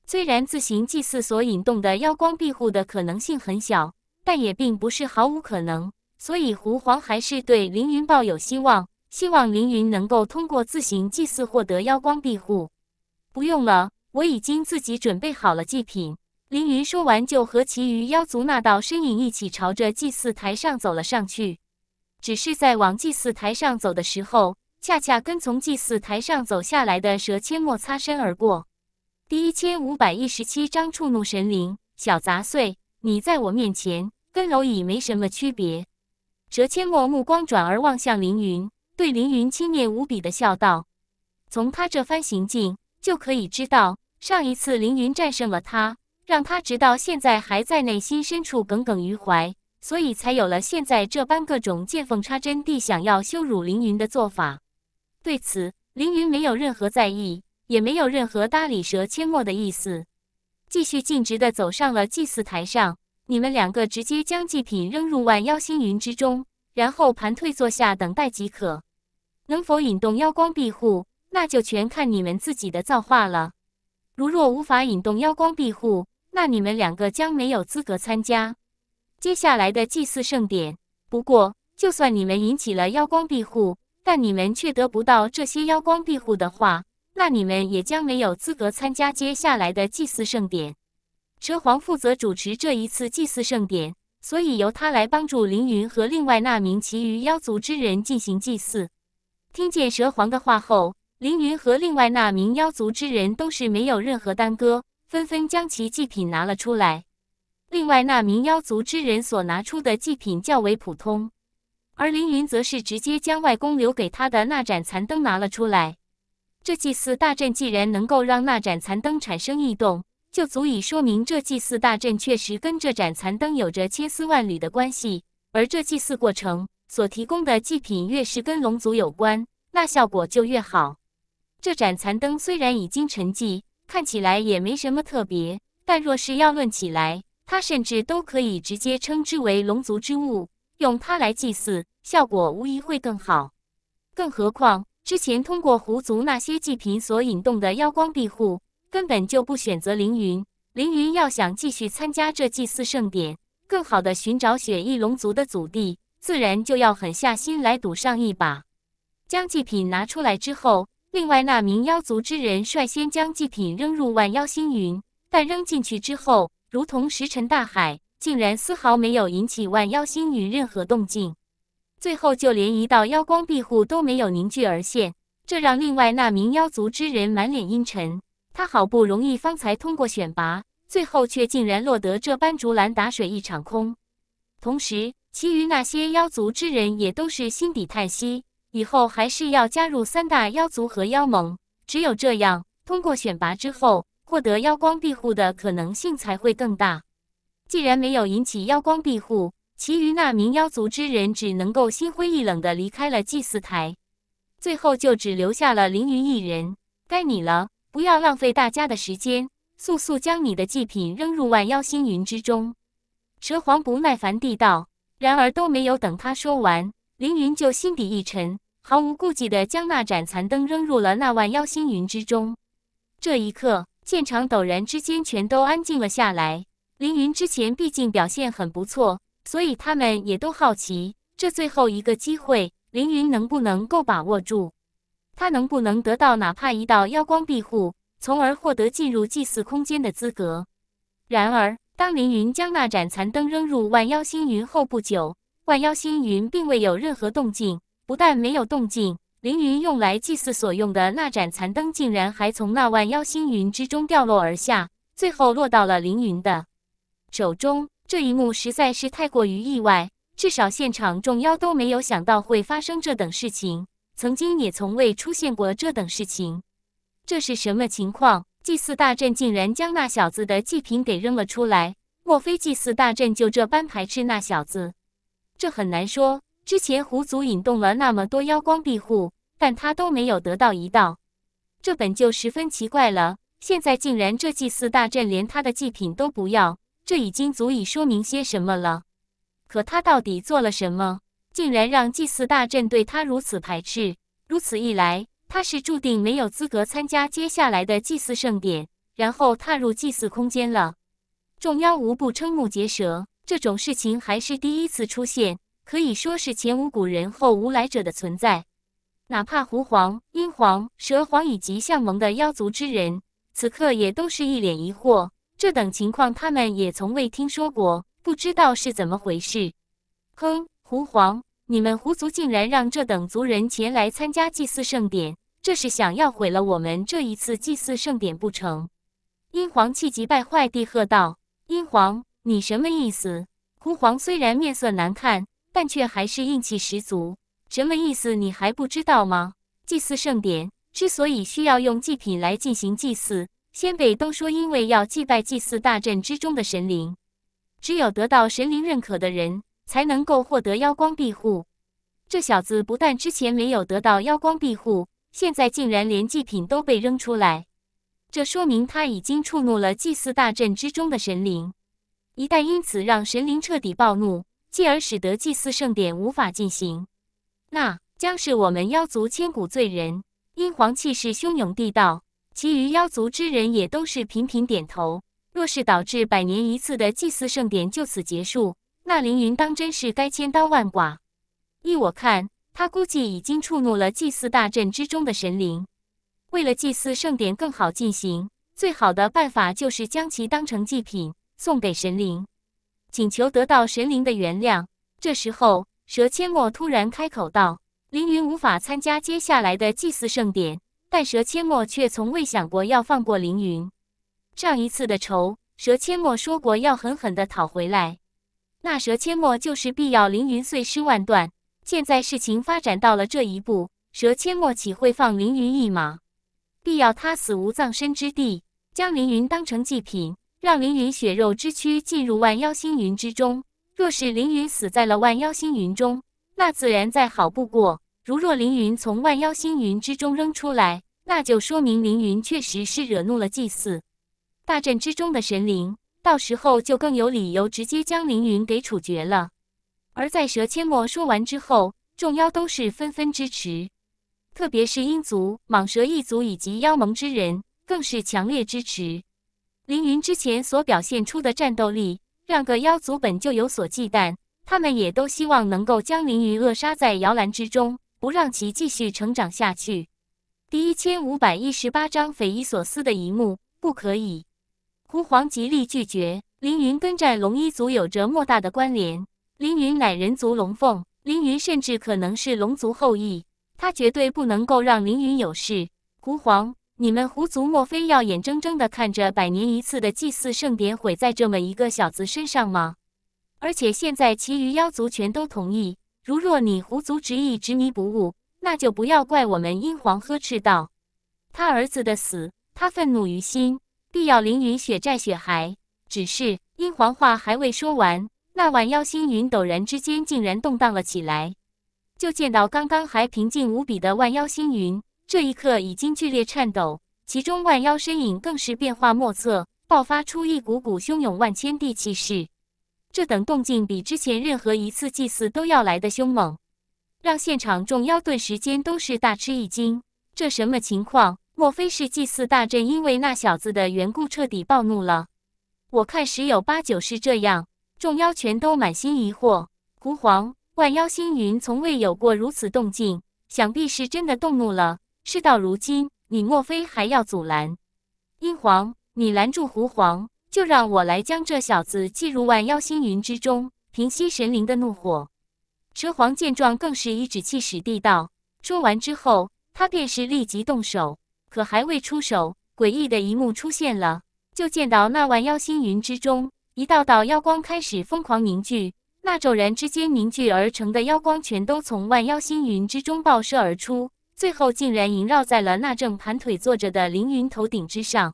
A: 虽然自行祭祀所引动的妖光庇护的可能性很小，但也并不是毫无可能。所以狐皇还是对凌云抱有希望，希望凌云能够通过自行祭祀获得妖光庇护。不用了，我已经自己准备好了祭品。凌云说完，就和其余妖族那道身影一起朝着祭祀台上走了上去。只是在往祭祀台上走的时候，恰恰跟从祭祀台上走下来的蛇千陌擦身而过。第一千五百一十七章触怒神灵。小杂碎，你在我面前跟蝼蚁没什么区别。蛇千墨目光转而望向凌云，对凌云轻蔑无比的笑道：“从他这番行径就可以知道，上一次凌云战胜了他，让他直到现在还在内心深处耿耿于怀，所以才有了现在这般各种见缝插针地想要羞辱凌云的做法。”对此，凌云没有任何在意。也没有任何搭理蛇阡陌的意思，继续径直的走上了祭祀台上。你们两个直接将祭品扔入万妖星云之中，然后盘腿坐下等待即可。能否引动妖光庇护，那就全看你们自己的造化了。如若无法引动妖光庇护，那你们两个将没有资格参加接下来的祭祀盛典。不过，就算你们引起了妖光庇护，但你们却得不到这些妖光庇护的话。那你们也将没有资格参加接下来的祭祀盛典。蛇皇负责主持这一次祭祀盛典，所以由他来帮助凌云和另外那名其余妖族之人进行祭祀。听见蛇皇的话后，凌云和另外那名妖族之人都是没有任何耽搁，纷纷将其祭品拿了出来。另外那名妖族之人所拿出的祭品较为普通，而凌云则是直接将外公留给他的那盏残灯拿了出来。这祭祀大阵既然能够让那盏残灯产生异动，就足以说明这祭祀大阵确实跟这盏残灯有着千丝万缕的关系。而这祭祀过程所提供的祭品越是跟龙族有关，那效果就越好。这盏残灯虽然已经沉寂，看起来也没什么特别，但若是要论起来，它甚至都可以直接称之为龙族之物。用它来祭祀，效果无疑会更好。更何况。之前通过狐族那些祭品所引动的妖光庇护，根本就不选择凌云。凌云要想继续参加这祭祀盛典，更好的寻找雪翼龙族的祖地，自然就要狠下心来赌上一把。将祭品拿出来之后，另外那名妖族之人率先将祭品扔入万妖星云，但扔进去之后，如同石沉大海，竟然丝毫没有引起万妖星云任何动静。最后就连一道妖光庇护都没有凝聚而现，这让另外那名妖族之人满脸阴沉。他好不容易方才通过选拔，最后却竟然落得这般竹篮打水一场空。同时，其余那些妖族之人也都是心底叹息：以后还是要加入三大妖族和妖盟，只有这样，通过选拔之后获得妖光庇护的可能性才会更大。既然没有引起妖光庇护，其余那名妖族之人只能够心灰意冷的离开了祭祀台，最后就只留下了凌云一人。该你了，不要浪费大家的时间，速速将你的祭品扔入万妖星云之中。”蛇皇不耐烦地道。然而都没有等他说完，凌云就心底一沉，毫无顾忌的将那盏残灯扔入了那万妖星云之中。这一刻，现场陡然之间全都安静了下来。凌云之前毕竟表现很不错。所以他们也都好奇，这最后一个机会，凌云能不能够把握住？他能不能得到哪怕一道妖光庇护，从而获得进入祭祀空间的资格？然而，当凌云将那盏残灯扔入万妖星云后不久，万妖星云并未有任何动静。不但没有动静，凌云用来祭祀所用的那盏残灯竟然还从那万妖星云之中掉落而下，最后落到了凌云的手中。这一幕实在是太过于意外，至少现场众妖都没有想到会发生这等事情，曾经也从未出现过这等事情。这是什么情况？祭祀大阵竟然将那小子的祭品给扔了出来？莫非祭祀大阵就这般排斥那小子？这很难说。之前狐族引动了那么多妖光庇护，但他都没有得到一道，这本就十分奇怪了。现在竟然这祭祀大阵连他的祭品都不要。这已经足以说明些什么了，可他到底做了什么，竟然让祭祀大阵对他如此排斥？如此一来，他是注定没有资格参加接下来的祭祀盛典，然后踏入祭祀空间了。众妖无不瞠目结舌，这种事情还是第一次出现，可以说是前无古人后无来者的存在。哪怕狐皇、阴皇、蛇皇以及相盟的妖族之人，此刻也都是一脸疑惑。这等情况，他们也从未听说过，不知道是怎么回事。哼，狐皇，你们狐族竟然让这等族人前来参加祭祀盛典，这是想要毁了我们这一次祭祀盛典不成？殷皇气急败坏地喝道：“殷皇，你什么意思？”狐皇虽然面色难看，但却还是硬气十足。“什么意思？你还不知道吗？祭祀盛典之所以需要用祭品来进行祭祀。”先辈都说，因为要祭拜祭祀大阵之中的神灵，只有得到神灵认可的人，才能够获得妖光庇护。这小子不但之前没有得到妖光庇护，现在竟然连祭品都被扔出来，这说明他已经触怒了祭祀大阵之中的神灵。一旦因此让神灵彻底暴怒，继而使得祭祀盛典无法进行，那将是我们妖族千古罪人。阴皇气势汹涌地道。其余妖族之人也都是频频点头。若是导致百年一次的祭祀盛典就此结束，那凌云当真是该千刀万剐。依我看，他估计已经触怒了祭祀大阵之中的神灵。为了祭祀盛典更好进行，最好的办法就是将其当成祭品送给神灵，请求得到神灵的原谅。这时候，蛇千陌突然开口道：“凌云无法参加接下来的祭祀盛典。”但蛇阡陌却从未想过要放过凌云。上一次的仇，蛇阡陌说过要狠狠的讨回来。那蛇阡陌就是必要凌云碎尸万段。现在事情发展到了这一步，蛇阡陌岂会放凌云一马？必要他死无葬身之地，将凌云当成祭品，让凌云血肉之躯进入万妖星云之中。若是凌云死在了万妖星云中，那自然再好不过。如若凌云从万妖星云之中扔出来，那就说明凌云确实是惹怒了祭祀大阵之中的神灵，到时候就更有理由直接将凌云给处决了。而在蛇千陌说完之后，众妖都是纷纷支持，特别是鹰族、蟒蛇一族以及妖盟之人，更是强烈支持。凌云之前所表现出的战斗力，让各妖族本就有所忌惮，他们也都希望能够将凌云扼杀在摇篮之中。不让其继续成长下去。第一千五百一十八章，匪夷所思的一幕，不可以。狐皇极力拒绝。凌云跟在龙一族有着莫大的关联，凌云乃人族龙凤，凌云甚至可能是龙族后裔，他绝对不能够让凌云有事。狐皇，你们狐族莫非要眼睁睁的看着百年一次的祭祀盛典毁在这么一个小子身上吗？而且现在其余妖族全都同意。如若你狐族执意执迷不悟，那就不要怪我们阴皇呵斥道。他儿子的死，他愤怒于心，必要凌云血债血还。只是阴皇话还未说完，那万妖星云陡然之间竟然动荡了起来，就见到刚刚还平静无比的万妖星云，这一刻已经剧烈颤抖，其中万妖身影更是变化莫测，爆发出一股股汹涌万千地气势。这等动静比之前任何一次祭祀都要来的凶猛，让现场众妖顿时间都是大吃一惊。这什么情况？莫非是祭祀大阵因为那小子的缘故彻底暴怒了？我看十有八九是这样。众妖全都满心疑惑。狐皇，万妖星云从未有过如此动静，想必是真的动怒了。事到如今，你莫非还要阻拦？英皇，你拦住狐皇。就让我来将这小子计入万妖星云之中，平息神灵的怒火。蛇皇见状，更是颐指气使地道。说完之后，他便是立即动手。可还未出手，诡异的一幕出现了。就见到那万妖星云之中，一道道妖光开始疯狂凝聚。那骤然之间凝聚而成的妖光，全都从万妖星云之中爆射而出，最后竟然萦绕在了那正盘腿坐着的凌云头顶之上。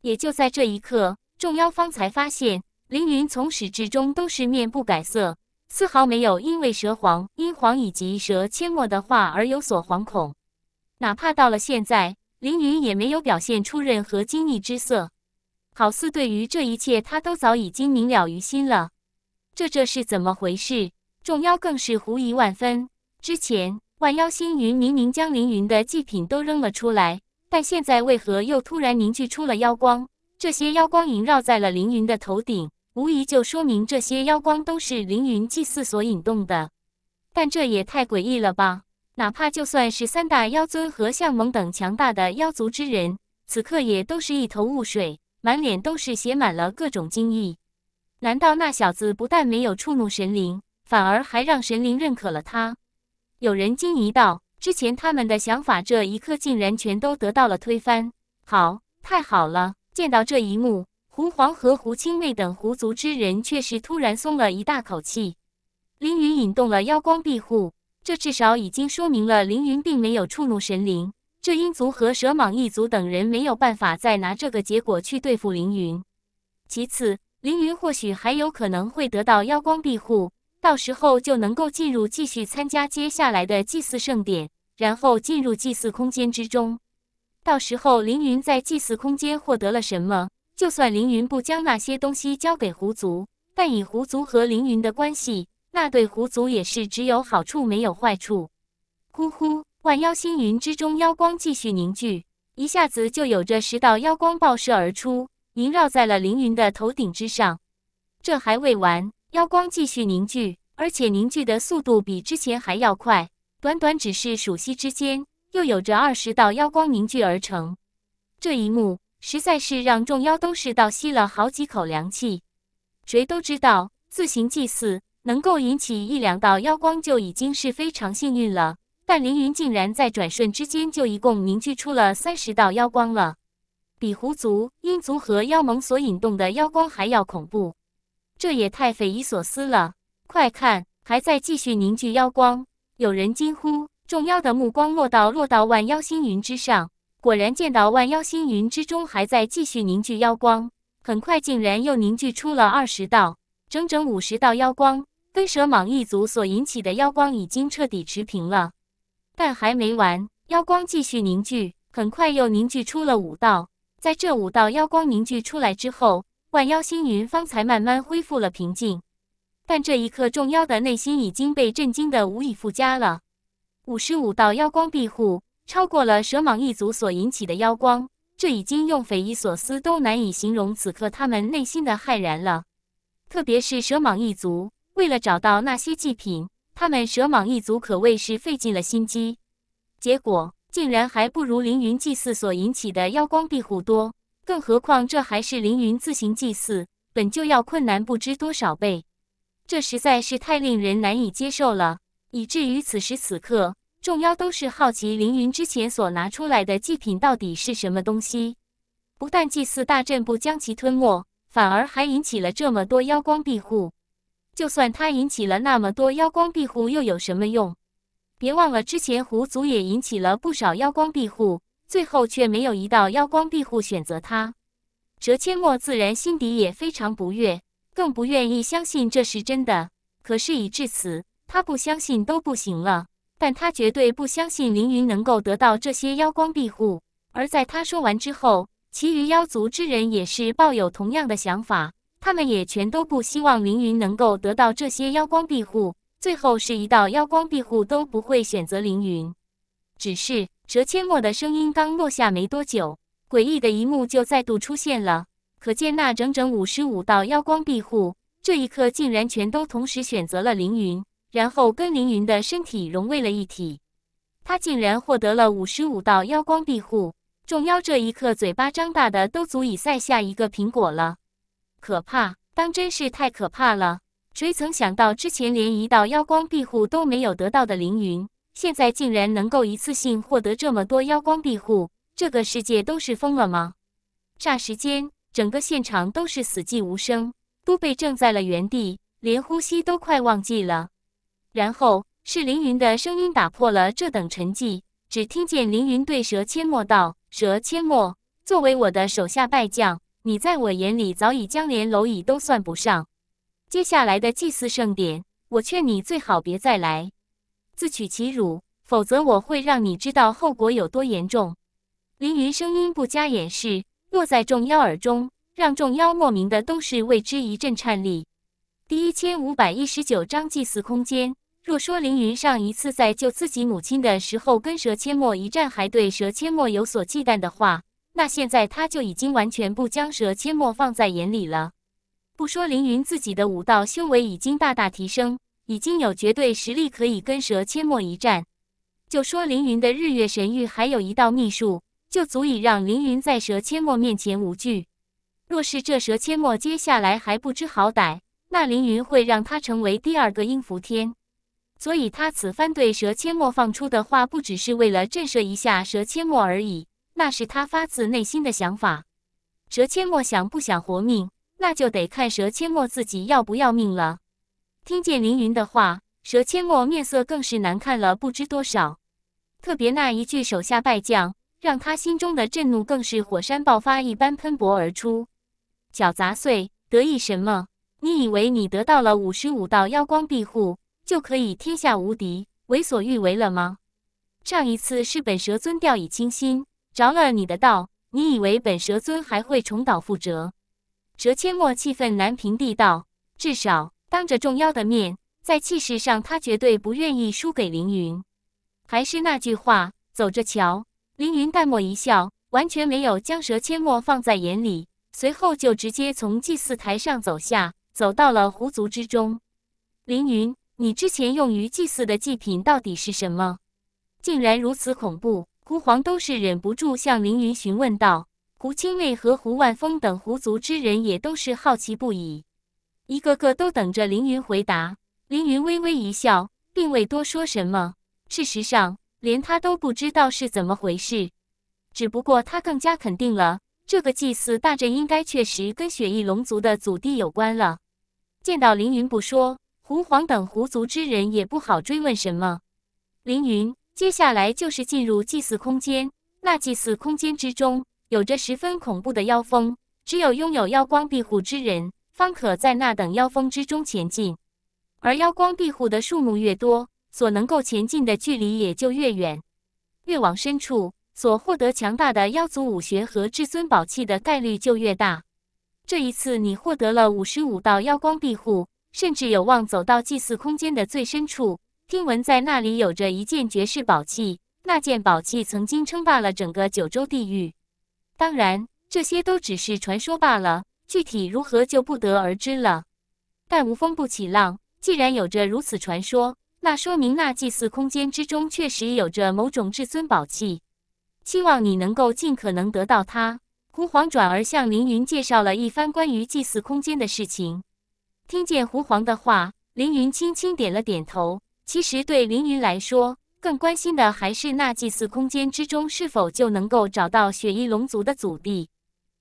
A: 也就在这一刻。众妖方才发现，凌云从始至终都是面不改色，丝毫没有因为蛇皇、阴皇以及蛇阡陌的话而有所惶恐。哪怕到了现在，凌云也没有表现出任何惊异之色，好似对于这一切他都早已经明了于心了。这这是怎么回事？众妖更是狐疑万分。之前万妖星云明明将凌云的祭品都扔了出来，但现在为何又突然凝聚出了妖光？这些妖光萦绕在了凌云的头顶，无疑就说明这些妖光都是凌云祭祀所引动的。但这也太诡异了吧！哪怕就算是三大妖尊和向蒙等强大的妖族之人，此刻也都是一头雾水，满脸都是写满了各种惊异。难道那小子不但没有触怒神灵，反而还让神灵认可了他？有人惊疑道：“之前他们的想法，这一刻竟然全都得到了推翻！好，太好了！”见到这一幕，狐皇和狐青妹等狐族之人却是突然松了一大口气。凌云引动了妖光庇护，这至少已经说明了凌云并没有触怒神灵。这鹰族和蛇蟒一族等人没有办法再拿这个结果去对付凌云。其次，凌云或许还有可能会得到妖光庇护，到时候就能够进入继续参加接下来的祭祀盛典，然后进入祭祀空间之中。到时候，凌云在祭祀空间获得了什么？就算凌云不将那些东西交给狐族，但以狐族和凌云的关系，那对狐族也是只有好处没有坏处。呼呼，万妖星云之中，妖光继续凝聚，一下子就有着十道妖光爆射而出，萦绕在了凌云的头顶之上。这还未完，妖光继续凝聚，而且凝聚的速度比之前还要快，短短只是数息之间。又有着二十道妖光凝聚而成，这一幕实在是让众妖都是倒吸了好几口凉气。谁都知道，自行祭祀能够引起一两道妖光就已经是非常幸运了，但凌云竟然在转瞬之间就一共凝聚出了三十道妖光了，比狐族、鹰族和妖盟所引动的妖光还要恐怖，这也太匪夷所思了！快看，还在继续凝聚妖光！有人惊呼。众妖的目光落到落到万妖星云之上，果然见到万妖星云之中还在继续凝聚妖光，很快竟然又凝聚出了二十道，整整五十道妖光。飞蛇蟒一族所引起的妖光已经彻底持平了，但还没完，妖光继续凝聚，很快又凝聚出了五道。在这五道妖光凝聚出来之后，万妖星云方才慢慢恢复了平静。但这一刻，众妖的内心已经被震惊的无以复加了。五十五道妖光庇护，超过了蛇蟒一族所引起的妖光，这已经用匪夷所思都难以形容。此刻他们内心的骇然了，特别是蛇蟒一族，为了找到那些祭品，他们蛇蟒一族可谓是费尽了心机，结果竟然还不如凌云祭祀所引起的妖光庇护多。更何况这还是凌云自行祭祀，本就要困难不知多少倍，这实在是太令人难以接受了。以至于此时此刻，众妖都是好奇凌云之前所拿出来的祭品到底是什么东西。不但祭祀大阵不将其吞没，反而还引起了这么多妖光庇护。就算他引起了那么多妖光庇护，又有什么用？别忘了之前狐族也引起了不少妖光庇护，最后却没有一道妖光庇护选择他。折千墨自然心底也非常不悦，更不愿意相信这是真的。可事已至此。他不相信都不行了，但他绝对不相信凌云能够得到这些妖光庇护。而在他说完之后，其余妖族之人也是抱有同样的想法，他们也全都不希望凌云能够得到这些妖光庇护。最后，是一道妖光庇护都不会选择凌云。只是蛇阡陌的声音刚落下没多久，诡异的一幕就再度出现了。可见那整整五十五道妖光庇护，这一刻竟然全都同时选择了凌云。然后跟凌云的身体融为了一体，他竟然获得了五十五道妖光庇护，众妖这一刻嘴巴张大的都足以塞下一个苹果了，可怕，当真是太可怕了！谁曾想到之前连一道妖光庇护都没有得到的凌云，现在竟然能够一次性获得这么多妖光庇护？这个世界都是疯了吗？霎时间，整个现场都是死寂无声，都被震在了原地，连呼吸都快忘记了。然后是凌云的声音打破了这等沉寂，只听见凌云对蛇阡陌道：“蛇阡陌，作为我的手下败将，你在我眼里早已将连蝼蚁都算不上。接下来的祭祀盛典，我劝你最好别再来，自取其辱，否则我会让你知道后果有多严重。”凌云声音不加掩饰，落在众妖耳中，让众妖莫名的都是为之一阵颤栗。第一千五百一十九章祭祀空间。若说凌云上一次在救自己母亲的时候跟蛇阡陌一战还对蛇阡陌有所忌惮的话，那现在他就已经完全不将蛇阡陌放在眼里了。不说凌云自己的武道修为已经大大提升，已经有绝对实力可以跟蛇阡陌一战，就说凌云的日月神域还有一道秘术，就足以让凌云在蛇阡陌面前无惧。若是这蛇阡陌接下来还不知好歹，那凌云会让他成为第二个阴福天。所以，他此番对蛇阡陌放出的话，不只是为了震慑一下蛇阡陌而已，那是他发自内心的想法。蛇阡陌想不想活命，那就得看蛇阡陌自己要不要命了。听见凌云的话，蛇阡陌面色更是难看了不知多少，特别那一句“手下败将”，让他心中的震怒更是火山爆发一般喷薄而出。小杂碎，得意什么？你以为你得到了五十五道妖光庇护？就可以天下无敌、为所欲为了吗？上一次是本蛇尊掉以轻心着了你的道，你以为本蛇尊还会重蹈覆辙？蛇阡陌气愤难平地道：“至少当着众妖的面，在气势上，他绝对不愿意输给凌云。”还是那句话，走着瞧。凌云淡漠一笑，完全没有将蛇阡陌放在眼里，随后就直接从祭祀台上走下，走到了狐族之中。凌云。你之前用于祭祀的祭品到底是什么？竟然如此恐怖！狐皇都是忍不住向凌云询问道。胡青卫和胡万峰等狐族之人也都是好奇不已，一个个都等着凌云回答。凌云微微一笑，并未多说什么。事实上，连他都不知道是怎么回事。只不过他更加肯定了，这个祭祀大阵应该确实跟雪翼龙族的祖地有关了。见到凌云，不说。狐皇等狐族之人也不好追问什么。凌云，接下来就是进入祭祀空间。那祭祀空间之中有着十分恐怖的妖风，只有拥有妖光庇护之人，方可在那等妖风之中前进。而妖光庇护的数目越多，所能够前进的距离也就越远。越往深处，所获得强大的妖族武学和至尊宝器的概率就越大。这一次，你获得了五十五道妖光庇护。甚至有望走到祭祀空间的最深处。听闻在那里有着一件绝世宝器，那件宝器曾经称霸了整个九州地域。当然，这些都只是传说罢了，具体如何就不得而知了。但无风不起浪，既然有着如此传说，那说明那祭祀空间之中确实有着某种至尊宝器。希望你能够尽可能得到它。胡黄转而向凌云介绍了一番关于祭祀空间的事情。听见狐皇的话，凌云轻轻点了点头。其实对凌云来说，更关心的还是那祭祀空间之中是否就能够找到雪翼龙族的祖地。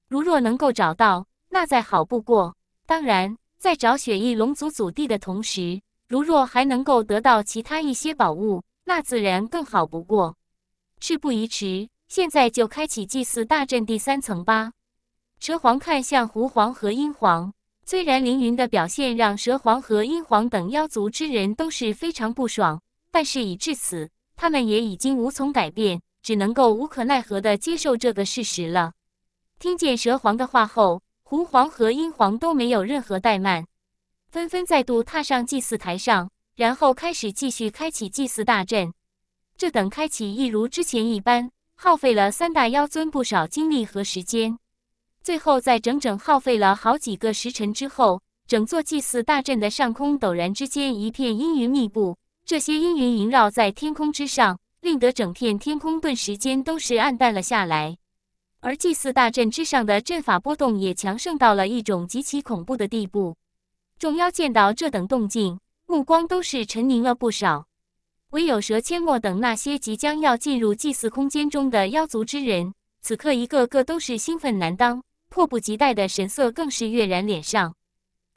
A: 如若能够找到，那再好不过。当然，在找雪翼龙族祖地的同时，如若还能够得到其他一些宝物，那自然更好不过。事不宜迟，现在就开启祭祀大阵第三层吧。蛇皇看向狐皇和鹰皇。虽然凌云的表现让蛇皇和阴皇等妖族之人都是非常不爽，但事已至此，他们也已经无从改变，只能够无可奈何地接受这个事实了。听见蛇皇的话后，狐皇和阴皇都没有任何怠慢，纷纷再度踏上祭祀台上，然后开始继续开启祭祀大阵。这等开启一如之前一般，耗费了三大妖尊不少精力和时间。最后，在整整耗费了好几个时辰之后，整座祭祀大阵的上空陡然之间一片阴云密布，这些阴云萦绕在天空之上，令得整片天空顿时间都是暗淡了下来。而祭祀大阵之上的阵法波动也强盛到了一种极其恐怖的地步。众妖见到这等动静，目光都是沉凝了不少，唯有蛇千陌等那些即将要进入祭祀空间中的妖族之人，此刻一个个都是兴奋难当。迫不及待的神色更是跃然脸上。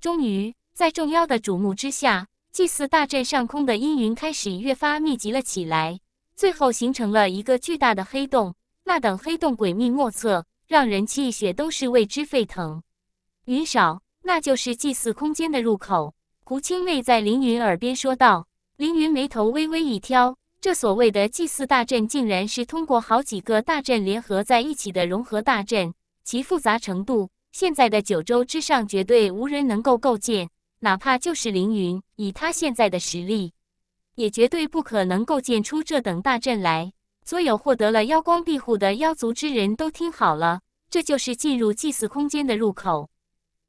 A: 终于，在众妖的瞩目之下，祭祀大阵上空的阴云开始越发密集了起来，最后形成了一个巨大的黑洞。那等黑洞诡秘莫测，让人气血都是为之沸腾。云少，那就是祭祀空间的入口。胡青卫在凌云耳边说道。凌云眉头微微一挑，这所谓的祭祀大阵，竟然是通过好几个大阵联合在一起的融合大阵。其复杂程度，现在的九州之上绝对无人能够构建，哪怕就是凌云，以他现在的实力，也绝对不可能构建出这等大阵来。所有获得了妖光庇护的妖族之人都听好了，这就是进入祭祀空间的入口。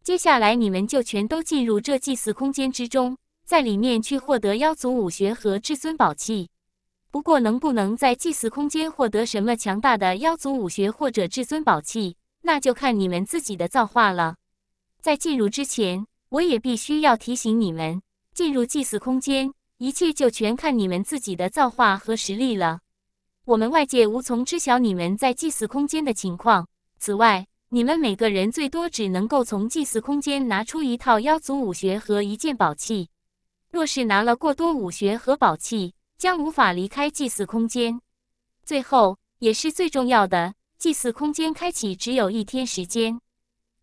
A: 接下来你们就全都进入这祭祀空间之中，在里面去获得妖族武学和至尊宝器。不过，能不能在祭祀空间获得什么强大的妖族武学或者至尊宝器？那就看你们自己的造化了。在进入之前，我也必须要提醒你们：进入祭祀空间，一切就全看你们自己的造化和实力了。我们外界无从知晓你们在祭祀空间的情况。此外，你们每个人最多只能够从祭祀空间拿出一套妖族武学和一件宝器。若是拿了过多武学和宝器，将无法离开祭祀空间。最后，也是最重要的。祭祀空间开启只有一天时间，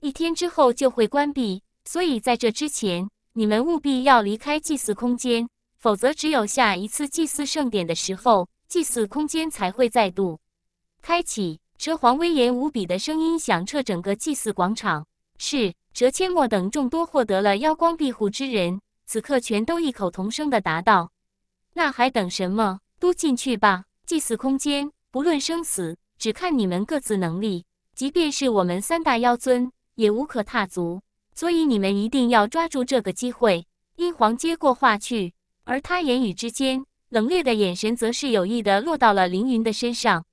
A: 一天之后就会关闭，所以在这之前，你们务必要离开祭祀空间，否则只有下一次祭祀盛典的时候，祭祀空间才会再度开启。蛇皇威严无比的声音响彻整个祭祀广场。是，蛇千陌等众多获得了妖光庇护之人，此刻全都异口同声的答道：“那还等什么？都进去吧！祭祀空间，不论生死。”只看你们各自能力，即便是我们三大妖尊，也无可踏足。所以你们一定要抓住这个机会。鹰皇接过话去，而他言语之间，冷冽的眼神则是有意的落到了凌云的身上。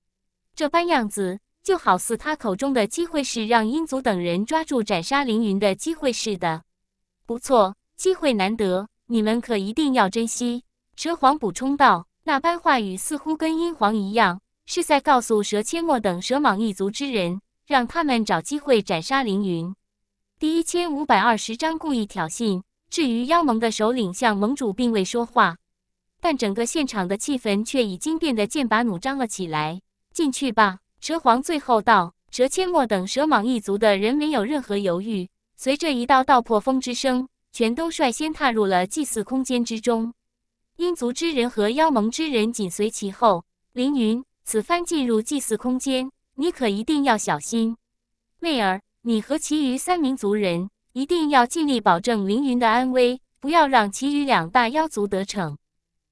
A: 这般样子，就好似他口中的机会是让鹰族等人抓住斩杀凌云的机会似的。不错，机会难得，你们可一定要珍惜。蛇皇补充道，那般话语似乎跟鹰皇一样。是在告诉蛇切陌等蛇蟒一族之人，让他们找机会斩杀凌云。第一千五百二十章故意挑衅。至于妖盟的首领向盟主，并未说话，但整个现场的气氛却已经变得剑拔弩张了起来。进去吧，蛇皇最后道。蛇切陌等蛇蟒一族的人没有任何犹豫，随着一道道破风之声，全都率先踏入了祭祀空间之中。鹰族之人和妖盟之人紧随其后。凌云。此番进入祭祀空间，你可一定要小心。妹儿，你和其余三名族人一定要尽力保证凌云的安危，不要让其余两大妖族得逞。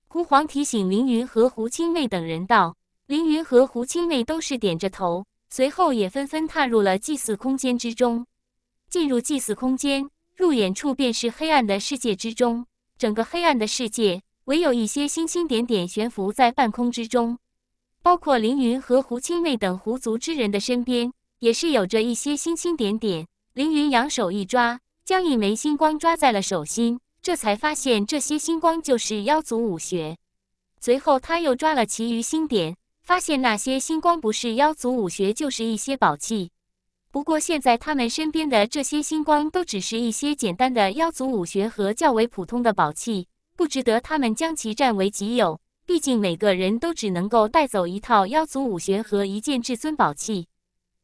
A: 狐皇提醒凌云和胡青妹等人道。凌云和胡青妹都是点着头，随后也纷纷踏入了祭祀空间之中。进入祭祀空间，入眼处便是黑暗的世界之中，整个黑暗的世界，唯有一些星星点点悬浮在半空之中。包括凌云和胡青妹等狐族之人的身边，也是有着一些星星点点。凌云扬手一抓，将一枚星光抓在了手心，这才发现这些星光就是妖族武学。随后他又抓了其余星点，发现那些星光不是妖族武学，就是一些宝器。不过现在他们身边的这些星光，都只是一些简单的妖族武学和较为普通的宝器，不值得他们将其占为己有。毕竟每个人都只能够带走一套妖族武学和一件至尊宝器，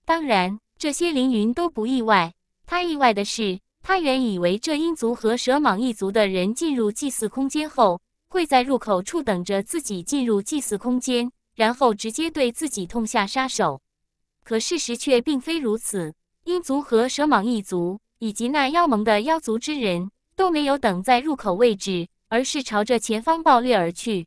A: 当然这些凌云都不意外。他意外的是，他原以为这鹰族和蛇蟒一族的人进入祭祀空间后，会在入口处等着自己进入祭祀空间，然后直接对自己痛下杀手。可事实却并非如此，鹰族和蛇蟒一族以及那妖盟的妖族之人都没有等在入口位置，而是朝着前方暴掠而去。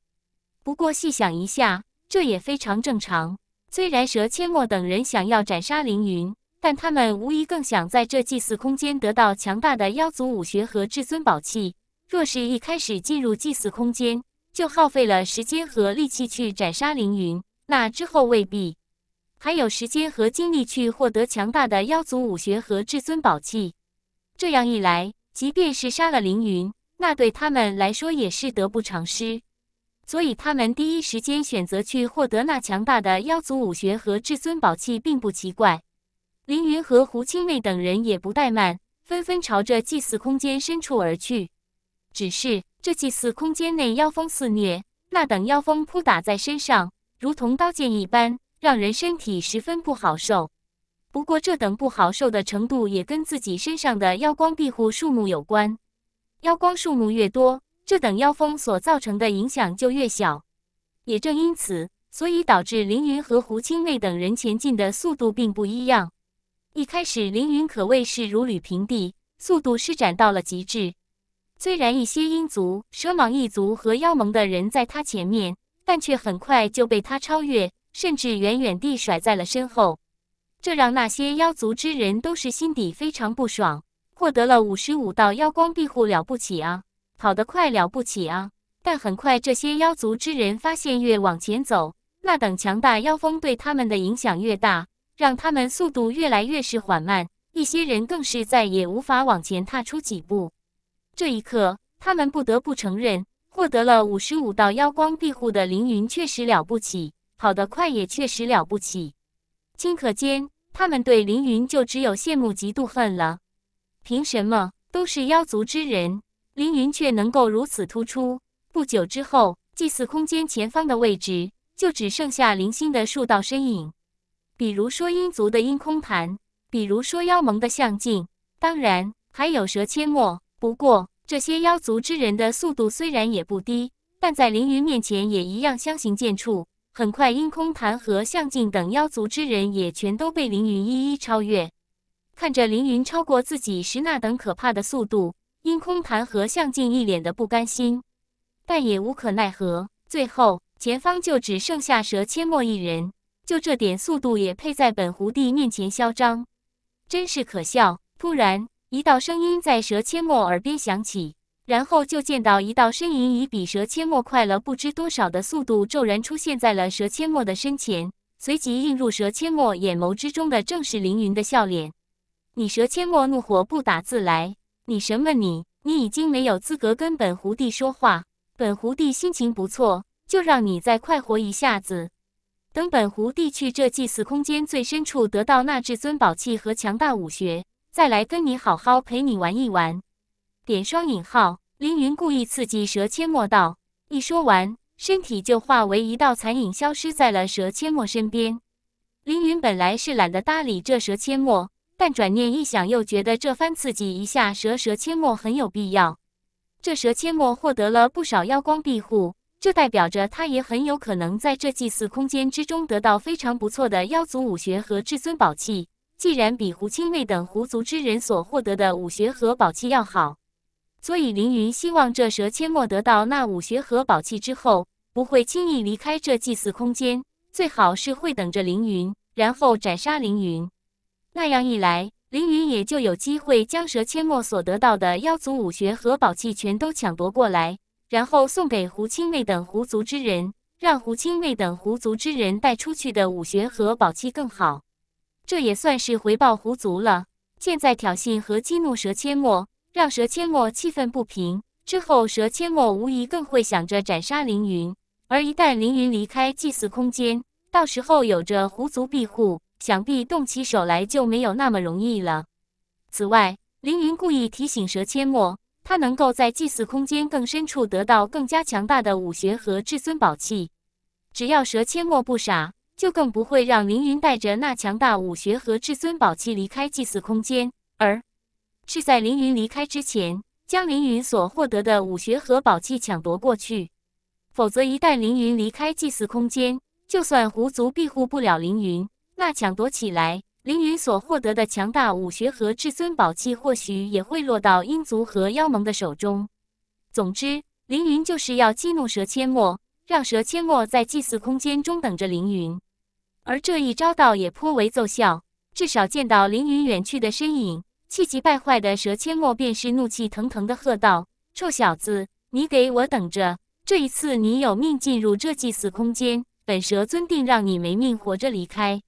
A: 不过细想一下，这也非常正常。虽然蛇阡陌等人想要斩杀凌云，但他们无疑更想在这祭祀空间得到强大的妖族武学和至尊宝器。若是一开始进入祭祀空间，就耗费了时间和力气去斩杀凌云，那之后未必还有时间和精力去获得强大的妖族武学和至尊宝器。这样一来，即便是杀了凌云，那对他们来说也是得不偿失。所以他们第一时间选择去获得那强大的妖族武学和至尊宝器，并不奇怪。凌云和胡青妹等人也不怠慢，纷纷朝着祭祀空间深处而去。只是这祭祀空间内妖风肆虐，那等妖风扑打在身上，如同刀剑一般，让人身体十分不好受。不过这等不好受的程度也跟自己身上的妖光庇护树木有关，妖光树木越多。这等妖风所造成的影响就越小，也正因此，所以导致凌云和胡青卫等人前进的速度并不一样。一开始，凌云可谓是如履平地，速度施展到了极致。虽然一些阴族、蛇蟒一族和妖盟的人在他前面，但却很快就被他超越，甚至远远地甩在了身后。这让那些妖族之人都是心底非常不爽。获得了五十五道妖光庇护，了不起啊！跑得快了不起啊！但很快，这些妖族之人发现，越往前走，那等强大妖风对他们的影响越大，让他们速度越来越是缓慢。一些人更是再也无法往前踏出几步。这一刻，他们不得不承认，获得了五十五道妖光庇护的凌云确实了不起，跑得快也确实了不起。顷刻间，他们对凌云就只有羡慕、嫉妒、恨了。凭什么？都是妖族之人。凌云却能够如此突出。不久之后，祭祀空间前方的位置就只剩下零星的数道身影，比如说阴族的阴空潭，比如说妖盟的象镜，当然还有蛇阡陌。不过，这些妖族之人的速度虽然也不低，但在凌云面前也一样相形见绌。很快，阴空潭和象镜等妖族之人也全都被凌云一一超越。看着凌云超过自己时那等可怕的速度。因空谈和向静一脸的不甘心，但也无可奈何。最后，前方就只剩下蛇阡陌一人，就这点速度也配在本狐帝面前嚣张，真是可笑。突然，一道声音在蛇阡陌耳边响起，然后就见到一道身影以比蛇阡陌快了不知多少的速度骤然出现在了蛇阡陌的身前，随即映入蛇阡陌眼眸之中的正是凌云的笑脸。你蛇阡陌，怒火不打自来。你什么你？你已经没有资格跟本狐帝说话。本狐帝心情不错，就让你再快活一下子。等本狐帝去这祭祀空间最深处得到那至尊宝器和强大武学，再来跟你好好陪你玩一玩。点双引号，凌云故意刺激蛇阡陌道。一说完，身体就化为一道残影，消失在了蛇阡陌身边。凌云本来是懒得搭理这蛇阡陌。但转念一想，又觉得这番刺激一下蛇蛇阡陌很有必要。这蛇阡陌获得了不少妖光庇护，这代表着他也很有可能在这祭祀空间之中得到非常不错的妖族武学和至尊宝器。既然比胡青卫等狐族之人所获得的武学和宝器要好，所以凌云希望这蛇阡陌得到那武学和宝器之后，不会轻易离开这祭祀空间，最好是会等着凌云，然后斩杀凌云。那样一来，凌云也就有机会将蛇阡陌所得到的妖族武学和宝器全都抢夺过来，然后送给狐青卫等狐族之人，让狐青卫等狐族之人带出去的武学和宝器更好。这也算是回报狐族了。现在挑衅和激怒蛇阡陌，让蛇阡陌气愤不平，之后蛇阡陌无疑更会想着斩杀凌云。而一旦凌云离开祭祀空间，到时候有着狐族庇护。想必动起手来就没有那么容易了。此外，凌云故意提醒蛇阡陌，他能够在祭祀空间更深处得到更加强大的武学和至尊宝器。只要蛇阡陌不傻，就更不会让凌云带着那强大武学和至尊宝器离开祭祀空间，而是在凌云离开之前，将凌云所获得的武学和宝器抢夺过去。否则，一旦凌云离开祭祀空间，就算狐族庇护不了凌云。那抢夺起来，凌云所获得的强大武学和至尊宝器，或许也会落到阴族和妖盟的手中。总之，凌云就是要激怒蛇阡陌，让蛇阡陌在祭祀空间中等着凌云。而这一招到也颇为奏效，至少见到凌云远去的身影，气急败坏的蛇阡陌便是怒气腾腾的喝道：“臭小子，你给我等着！这一次你有命进入这祭祀空间，本蛇尊定让你没命活着离开。”